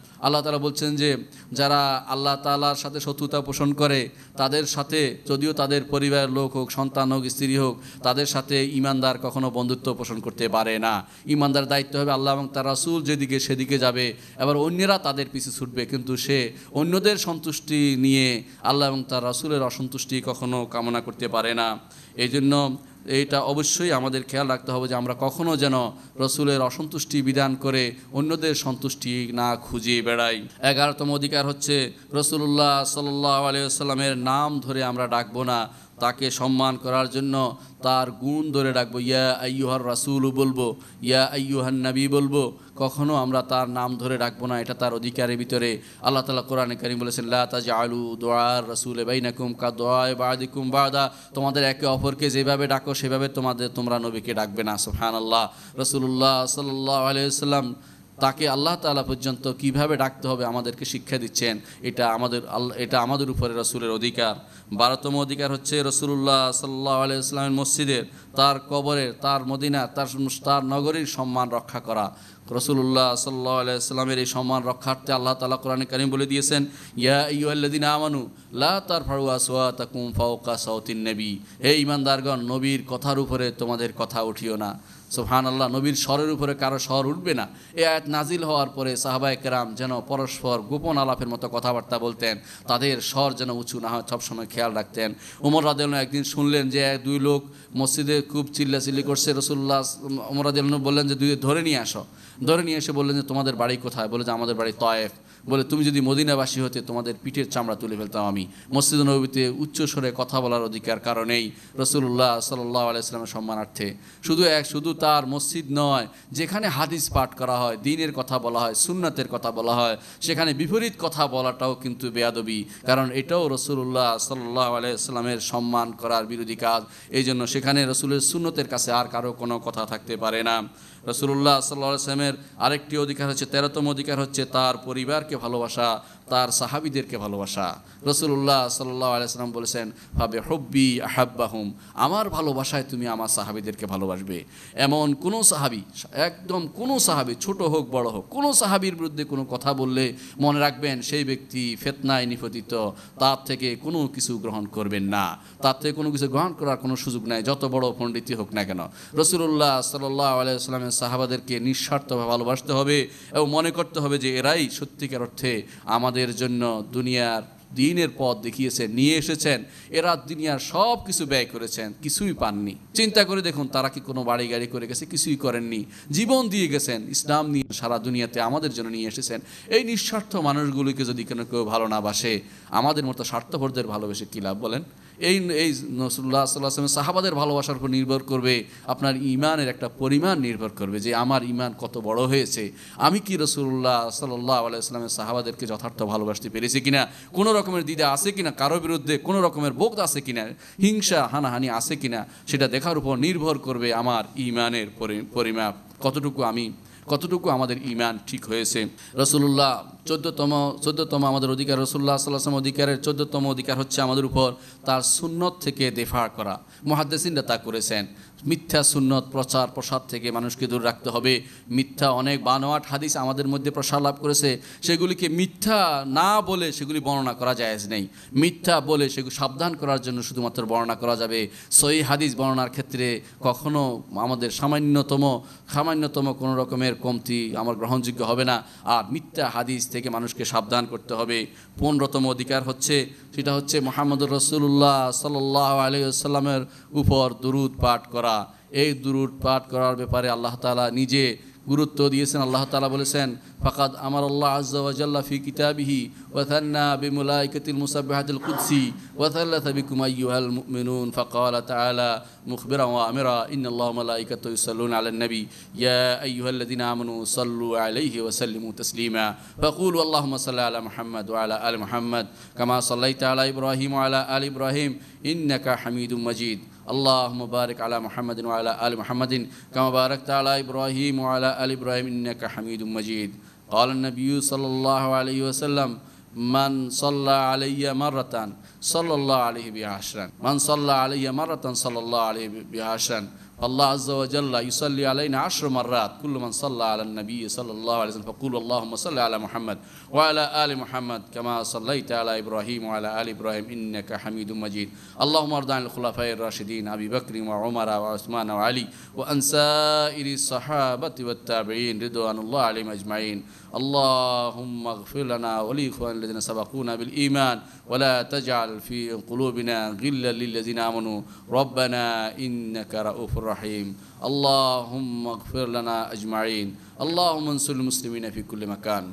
আল্লাহ তালা বলছেন যে যারা আল্লাহ তালার সাথে শত্রুতা পোষণ করে তাদের সাথে যদিও তাদের পরিবারের লোক হোক সন্তান হোক স্ত্রী হোক তাদের সাথে ইমানদার কখনো বন্ধুত্ব পোষণ করতে পারে না ইমানদার দায়িত্ব হবে আল্লাহ এবং তার রাসুল যেদিকে সেদিকে যাবে এবার অন্যেরা তাদের পিছু ছুটবে কিন্তু সে অন্যদের সন্তুষ্টি নিয়ে আল্লাহ এবং তার রাসুলের অসন্তুষ্টি কখনো কামনা করতে পারে না এই জন্য এইটা অবশ্যই আমাদের খেয়াল রাখতে হবে যে আমরা কখনো যেন রসুলের অসন্তুষ্টি বিধান করে অন্যদের সন্তুষ্টি না খুঁজে বেড়াই এগারোতম অধিকার হচ্ছে রসুল্লাহ সাল্লাহ আলিয়াল্লামের নাম ধরে আমরা ডাকবো না তাকে সম্মান করার জন্য তার গুণ ধরে ডাকবো ইয়া আয়ুহার রাসুল বলবো ইয়া আয়ুহার নবী বলবো কখনো আমরা তার নাম ধরে ডাকবো না এটা তার অধিকারের ভিতরে আল্লাহ তালা কোরআনে করিম বলেছেন লা আলু দোয়ার রাসুল বাইনাকুম কা দোয়ায় বাদিকুম বাদা তোমাদের একে অপরকে যেভাবে ডাকো সেভাবে তোমাদের তোমরা নবীকে ডাকবে না সোহান আল্লাহ রসুল্লাহ সাল্লাহ আলিয়াল্লাম তাকে আল্লাহ তালা পর্যন্ত কিভাবে ডাকতে হবে আমাদেরকে শিক্ষা দিচ্ছেন এটা আমাদের আল্লাহ এটা আমাদের উপরে রসুলের অধিকার বারোতম অধিকার হচ্ছে রসুল্লাহ সাল্লাহ আলাইসলামের মসজিদের তার কবরের তার মদিনা তার তার নগরীর সম্মান রক্ষা করা রসুল্লাহ সাল্লাহ আলাইসলামের এই সম্মান রক্ষার্থে আল্লাহ তালা কোরআন কারিম বলে দিয়েছেন ইয়া ইউল্লাদিন আমানু লা তার ফারুয়া সোয়া তাকুম ফাউকা সাউতিন নেবী হে ইমানদারগণ নবীর কথার উপরে তোমাদের কথা উঠিও না সোহান আল্লাহ নবীর স্বরের উপরে কারো স্বর উঠবে না এ আয়াত নাজিল হওয়ার পরে সাহবায় একরাম যেন পরস্পর গোপন আলাপের মতো কথাবার্তা বলতেন তাদের স্বর যেন উঁচু না হয় সবসময় খেয়াল রাখতেন উমর রাদেলন একদিন শুনলেন যে এক দুই লোক মসজিদে খুব চিল্লাচিল্লি করছে রসুল্লাহ উমর রাদেলন বললেন যে দুই ধরে নিয়ে আসো ধরে নিয়ে এসে বললেন যে তোমাদের বাড়ি কোথায় বলে যে আমাদের বাড়ি তয়েফ বলে তুমি যদি মদিনাবাসী হতে তোমাদের পিঠের চামড়া তুলে ফেলতাম আমি মসজিদ নবীতে উচ্চ স্বরে কথা বলার অধিকার কারণেই রসুল্লাহ সাল্লাহ আলাইস্লামের সম্মানার্থে শুধু এক শুধু তার মসজিদ নয় যেখানে হাদিস পাঠ করা হয় দিনের কথা বলা হয় সুন্নাতের কথা বলা হয় সেখানে বিপরীত কথা বলাটাও কিন্তু বেয়াদবি কারণ এটাও রসুল্লাহ সাল্লাহ আলাইস্লামের সম্মান করার বিরোধী কাজ এই জন্য সেখানে রসুলের সুন্নতের কাছে আর কারো কোনো কথা থাকতে পারে না রসুল্লাহ সাল্লা সালামের আরেকটি অধিকার হচ্ছে তেরোতম অধিকার হচ্ছে তার পরিবারকে ভালোবাসা তার সাহাবিদেরকে ভালোবাসা রসুল্লাহ সাল্লাহ আলাইসালাম বলেছেন ভাবে হব্বি আহাব্বাহুম আমার ভালোবাসায় তুমি আমার সাহাবিদেরকে ভালোবাসবে এমন কোনো সাহাবি একদম কোনো সাহাবি ছোট হোক বড় হোক কোনো সাহাবির বিরুদ্ধে কোনো কথা বললে মনে রাখবেন সেই ব্যক্তি ফেতনায় নিপতিত তার থেকে কোনো কিছু গ্রহণ করবেন না তার থেকে কোনো কিছু গ্রহণ করার কোনো সুযোগ নাই যত বড় পণ্ডিতই হোক না কেন রসুল্লাহ সাল্লাহ আলাইসালামের সাহাবাদেরকে নিঃস্বার্থভাবে ভালোবাসতে হবে এবং মনে করতে হবে যে এরাই সত্যিকার অর্থে আমাদের তাদের জন্য দুনিয়ার দিনের পথ দেখিয়েছেন নিয়ে এসেছেন এরা দুনিয়ার সব কিছু ব্যয় করেছেন কিছুই পাননি চিন্তা করে দেখুন তারা কি কোনো বাড়ি গাড়ি করে গেছে কিছুই করেননি জীবন দিয়ে গেছেন ইসলাম নিয়ে সারা দুনিয়াতে আমাদের জন্য নিয়ে এসেছেন এই নিঃস্বার্থ মানুষগুলোকে যদি কেন কেউ ভালো না বাসে আমাদের মতো স্বার্থপরদের ভালোবেসে কী লাভ বলেন এই এই নসরুল্লাহ সাল্লাহামের সাহাবাদের ভালোবাসার উপর নির্ভর করবে আপনার ইমানের একটা পরিমাণ নির্ভর করবে যে আমার ইমান কত বড় হয়েছে আমি কি রসুল্লাহ সাল্লাহ আলাইসলামের সাহাবাদেরকে যথার্থ ভালোবাসতে পেরেছি কিনা কোনো রকমের দিদা আছে কিনা কারো বিরুদ্ধে কোনো রকমের বোধ আছে কিনা হিংসা হানাহানি আছে কিনা সেটা দেখার উপর নির্ভর করবে আমার ইমানের পরিমাপ কতটুকু আমি কতটুকু আমাদের ইমান ঠিক হয়েছে রসুল্লাহ চোদ্দতম চোদ্দতম আমাদের অধিকার রসুল্লাহ সাল্লাহাম অধিকারের চোদ্দতম অধিকার হচ্ছে আমাদের উপর তার সুন্নত থেকে দেফা করা মহাদ্দেসিনরা তা করেছেন মিথ্যা সুন্নত প্রচার প্রসার থেকে মানুষকে দূর রাখতে হবে মিথ্যা অনেক বানোয়াট হাদিস আমাদের মধ্যে প্রসার লাভ করেছে সেগুলিকে মিথ্যা না বলে সেগুলি বর্ণনা করা যায়জ নেই মিথ্যা বলে সেগুলি সাবধান করার জন্য শুধুমাত্র বর্ণনা করা যাবে সই হাদিস বর্ণনার ক্ষেত্রে কখনো আমাদের সামান্যতম সামান্যতম কোনো রকমের কমতি আমার গ্রহণযোগ্য হবে না আর মিথ্যা হাদিস থেকে মানুষকে সাবধান করতে হবে পনেরোতম অধিকার হচ্ছে সেটা হচ্ছে মোহাম্মদ রসুল্লাহ সাল্লাহ আলিয়াল্লামের উপর দুরুদ পাঠ করা এই দুরুদ পাঠ করার ব্যাপারে আল্লাহ তালা নিজে গুরুত্ব দিয়েছেন আল্লাহ তালা বলেছেন ফাকাদ আমার আল্লাহ আজাল্লা ফি কিতাবিহি ওয়াথান্না বিমুলাইকাতিল মুসাবাহাতুল কুদসি ওয়াথাল্লা তাবিকুমাইয়ুহাল মুমিনুন ফাকাল তাআলা مخبرا وامرا ان الله ملائكته يصلون على النبي يا ايها الذين امنوا صلوا عليه وسلموا تسليما فقولوا اللهم صل على محمد وعلى ال محمد كما صليت على ابراهيم وعلى ال ابراهيم انك حميد مجيد اللهم بارك على محمد وعلى ال محمد كما باركت على ابراهيم وعلى ال ابراهيم انك حميد مجيد قال النبي صلى الله عليه وسلم من صلى علي مره صلى الله عليه بها عشرا من صلى علي مرة صلى الله عليه بها عشرا الله عز وجل يصلي علينا عشر مرات كل من صلى على النبي صلى الله عليه وسلم فقول اللهم صل على محمد وعلى آل محمد كما صليت على إبراهيم وعلى آل إبراهيم إنك حميد مجيد اللهم ارض عن الخلفاء الراشدين أبي بكر وعمر وعثمان وعلي وأن سائر الصحابة والتابعين رضوان الله عليهم أجمعين اللهم اغفر لنا ولإخوان الذين سبقونا بالإيمان ولا تجعل في قلوبنا غلا للذين آمنوا ربنا إنك رؤوف رحيم اللهم اغفر لنا أجمعين اللهم انصر المسلمين في كل مكان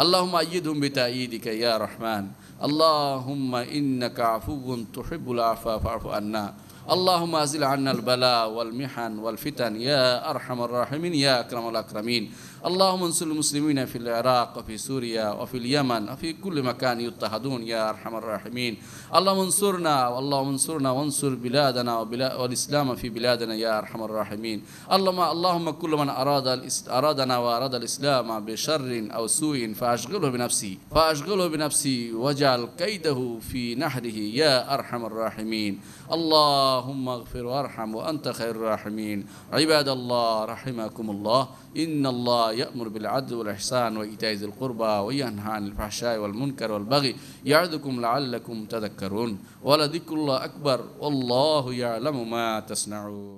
اللهم أيدهم بتأييدك يا رحمن اللهم إنك عفو تحب العفو فاعف عنا اللهم أزل عنا البلاء والمحن والفتن يا أرحم الراحمين يا أكرم الأكرمين اللهم انصر المسلمين في العراق وفي سوريا وفي اليمن وفي كل مكان يضطهدون يا أرحم الراحمين اللهم انصرنا اللهم انصرنا وانصر بلادنا وبلاد والإسلام في بلادنا يا أرحم الراحمين اللهم اللهم كل من أراد أرادنا وأراد الإسلام بشر أو سوء فأشغله بنفسي فأشغله بنفسي واجعل كيده في نحره يا أرحم الراحمين اللهم اغفر وارحم وأنت خير الراحمين عباد الله رحمكم الله إن الله يأمر بالعدل والإحسان وإيتاء ذي القربى وينهى عن الفحشاء والمنكر والبغي يعظكم لعلكم تذكرون ولذكر الله أكبر والله يعلم ما تصنعون